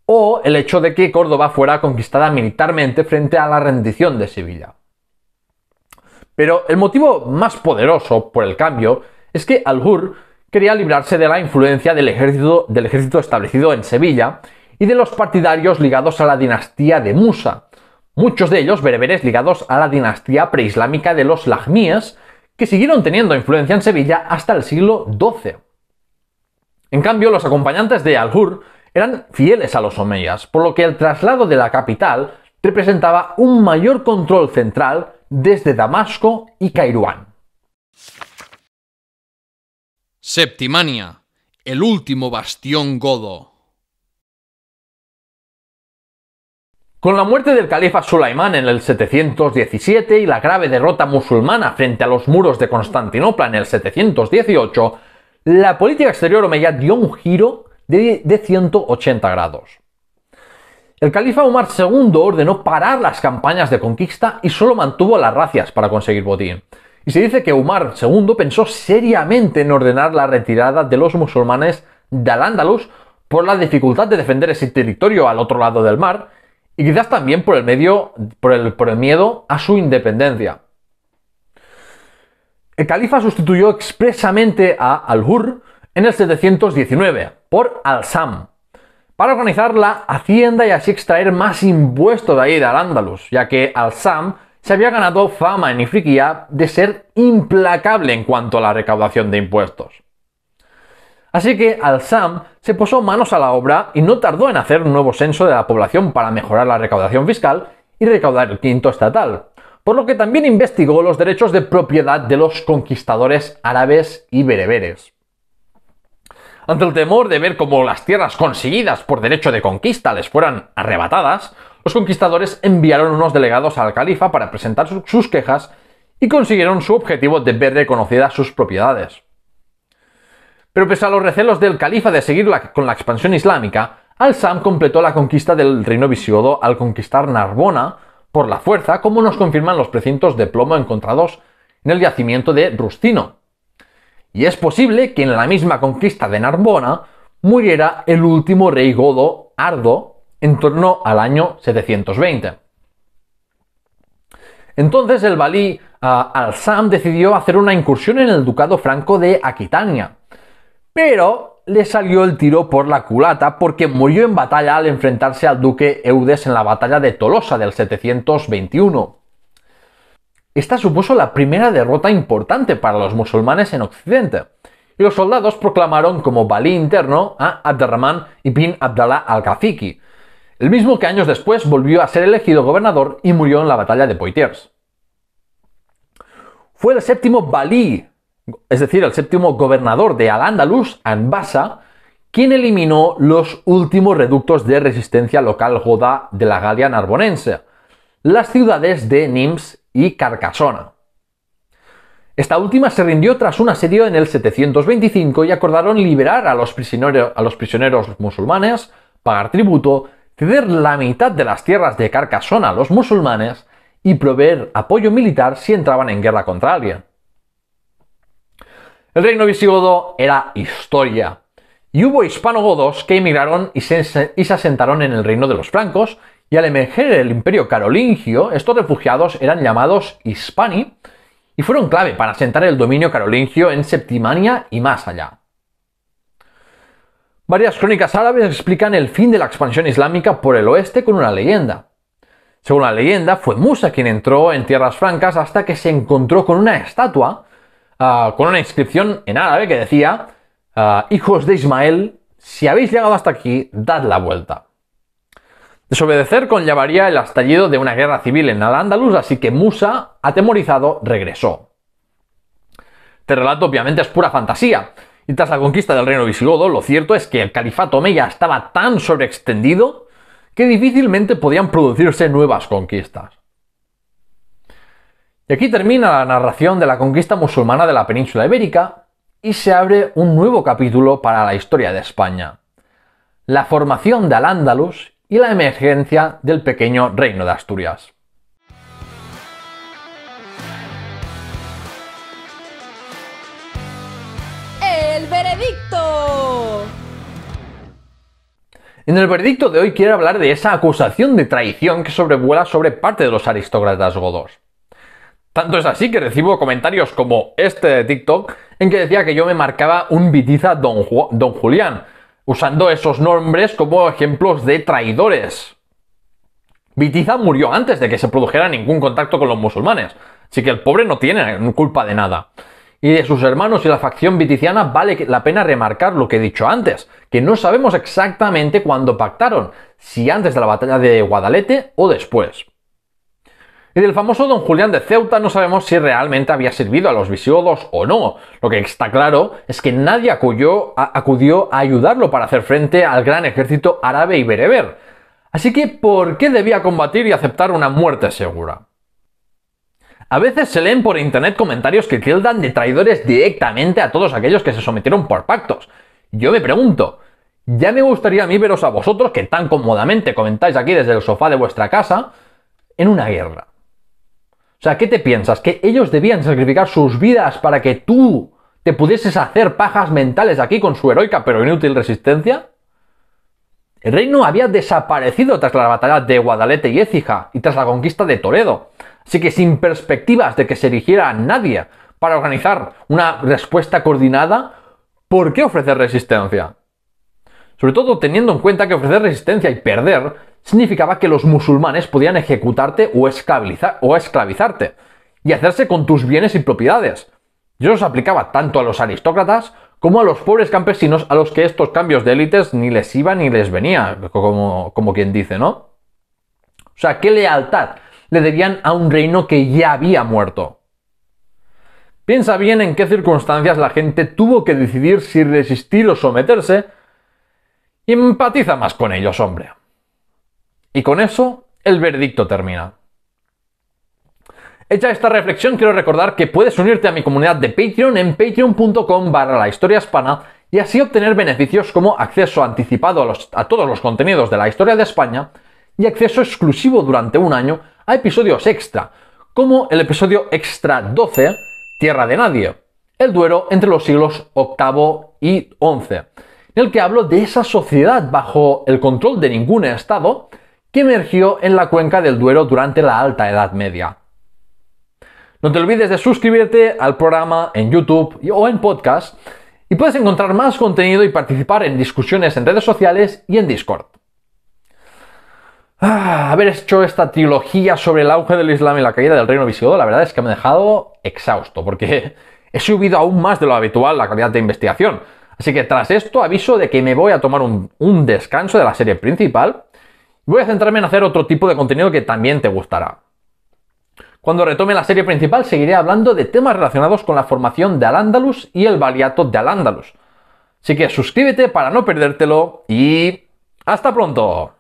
o el hecho de que Córdoba fuera conquistada militarmente frente a la rendición de Sevilla. Pero el motivo más poderoso por el cambio es que Al-Hur quería librarse de la influencia del ejército, del ejército establecido en Sevilla y de los partidarios ligados a la dinastía de Musa, muchos de ellos bereberes ligados a la dinastía preislámica de los Lajmíes que siguieron teniendo influencia en Sevilla hasta el siglo XII. En cambio, los acompañantes de al eran fieles a los omeyas, por lo que el traslado de la capital representaba un mayor control central desde Damasco y Cairuán. Septimania, el último bastión godo. Con la muerte del califa Sulaimán en el 717 y la grave derrota musulmana frente a los muros de Constantinopla en el 718, la política exterior omeya dio un giro de, 180 grados. El califa Umar II ordenó parar las campañas de conquista y solo mantuvo las racias para conseguir botín. Y se dice que Umar II pensó seriamente en ordenar la retirada de los musulmanes de Al-Ándalus por la dificultad de defender ese territorio al otro lado del mar y quizás también por el, medio, miedo a su independencia. El califa sustituyó expresamente a Al-Hur en el 719 por Al-Sam para organizar la hacienda y así extraer más impuestos de ahí, de Al-Ándalus, ya que Al-Sam se había ganado fama en Ifriqiya de ser implacable en cuanto a la recaudación de impuestos. Así que Al-Sam se puso manos a la obra y no tardó en hacer un nuevo censo de la población para mejorar la recaudación fiscal y recaudar el quinto estatal, por lo que también investigó los derechos de propiedad de los conquistadores árabes y bereberes. Ante el temor de ver cómo las tierras conseguidas por derecho de conquista les fueran arrebatadas, los conquistadores enviaron unos delegados al califa para presentar sus quejas y consiguieron su objetivo de ver reconocidas sus propiedades. Pero pese a los recelos del califa de seguir con la expansión islámica, Al-Sam completó la conquista del reino visigodo al conquistar Narbona por la fuerza, como nos confirman los precintos de plomo encontrados en el yacimiento de Rustino. Y es posible que en la misma conquista de Narbona muriera el último rey godo, Ardo, en torno al año 720. Entonces el balí ah, Al-Sam decidió hacer una incursión en el ducado franco de Aquitania, pero le salió el tiro por la culata porque murió en batalla al enfrentarse al duque Eudes en la batalla de Tolosa del 721. Esta supuso la primera derrota importante para los musulmanes en Occidente, y los soldados proclamaron como valí interno a Abderrahman ibn Abdallah al khaziki el mismo que años después volvió a ser elegido gobernador y murió en la batalla de Poitiers. Fue el séptimo valí es decir, el séptimo gobernador de Al-Ándalus, Anbasa, quien eliminó los últimos reductos de resistencia local goda de la Galia narbonense, las ciudades de Nims y Carcasona. Esta última se rindió tras un asedio en el 725 y acordaron liberar a los, a los prisioneros musulmanes, pagar tributo, ceder la mitad de las tierras de Carcasona a los musulmanes y proveer apoyo militar si entraban en guerra contra alguien. El reino visigodo era historia. Y hubo hispanogodos que emigraron y se, y se asentaron en el reino de los francos, y al emerger el imperio carolingio, estos refugiados eran llamados hispani y fueron clave para asentar el dominio carolingio en Septimania y más allá. Varias crónicas árabes explican el fin de la expansión islámica por el oeste con una leyenda. Según la leyenda, fue Musa quien entró en tierras francas hasta que se encontró con una estatua Ah, con una inscripción en árabe que decía, ah, hijos de Ismael, si habéis llegado hasta aquí, dad la vuelta. Desobedecer conllevaría el estallido de una guerra civil en al andalus así que Musa, atemorizado, regresó. Este relato obviamente es pura fantasía, y tras la conquista del reino visigodo, lo cierto es que el califato omeya estaba tan sobreextendido que difícilmente podían producirse nuevas conquistas. Y aquí termina la narración de la conquista musulmana de la península ibérica y se abre un nuevo capítulo para la historia de España. La formación de Al-Ándalus y la emergencia del pequeño reino de Asturias. ¡El veredicto! En el veredicto de hoy quiero hablar de esa acusación de traición que sobrevuela sobre parte de los aristócratas godos. Tanto es así que recibo comentarios como este de TikTok en que decía que yo me marcaba un Bitiza Don, Don Julián, usando esos nombres como ejemplos de traidores. Vitiza murió antes de que se produjera ningún contacto con los musulmanes, así que el pobre no tiene culpa de nada. Y de sus hermanos y la facción viticiana vale la pena remarcar lo que he dicho antes, que no sabemos exactamente cuándo pactaron, si antes de la batalla de Guadalete o después. Y del famoso don Julián de Ceuta no sabemos si realmente había servido a los visigodos o no. Lo que está claro es que nadie acudió a, acudió a ayudarlo para hacer frente al gran ejército árabe y bereber. Así que, ¿por qué debía combatir y aceptar una muerte segura? A veces se leen por internet comentarios que tildan de traidores directamente a todos aquellos que se sometieron por pactos. Yo me pregunto, ya me gustaría a mí veros a vosotros que tan cómodamente comentáis aquí desde el sofá de vuestra casa en una guerra. O sea, ¿qué te piensas? ¿Que ellos debían sacrificar sus vidas para que tú te pudieses hacer pajas mentales aquí con su heroica pero inútil resistencia? El reino había desaparecido tras la batalla de Guadalete y Écija y tras la conquista de Toledo, así que sin perspectivas de que se erigiera a nadie para organizar una respuesta coordinada, ¿por qué ofrecer resistencia? Sobre todo teniendo en cuenta que ofrecer resistencia y perder significaba que los musulmanes podían ejecutarte o, o esclavizarte y hacerse con tus bienes y propiedades. Y eso se aplicaba tanto a los aristócratas como a los pobres campesinos a los que estos cambios de élites ni les iba ni les venía, como, como quien dice, ¿no? O sea, ¿qué lealtad le debían a un reino que ya había muerto? Piensa bien en qué circunstancias la gente tuvo que decidir si resistir o someterse y empatiza más con ellos, hombre. Y con eso, el veredicto termina. Hecha esta reflexión, quiero recordar que puedes unirte a mi comunidad de Patreon en patreon.com barra la historia hispana y así obtener beneficios como acceso anticipado a, todos los contenidos de la historia de España y acceso exclusivo durante un año a episodios extra, como el episodio extra 12, Tierra de Nadie, el duero entre los siglos VIII y XI, en el que hablo de esa sociedad bajo el control de ningún Estado que emergió en la cuenca del Duero durante la Alta Edad Media. No te olvides de suscribirte al programa en YouTube o en podcast y puedes encontrar más contenido y participar en discusiones en redes sociales y en Discord. Ah, haber hecho esta trilogía sobre el auge del Islam y la caída del reino visigodo, la verdad es que me ha dejado exhausto, porque he subido aún más de lo habitual la calidad de investigación. Así que tras esto aviso de que me voy a tomar un descanso de la serie principal Voy a centrarme en hacer otro tipo de contenido que también te gustará. Cuando retome la serie principal seguiré hablando de temas relacionados con la formación de al y el Baliato de al Así que suscríbete para no perdértelo y... ¡Hasta pronto!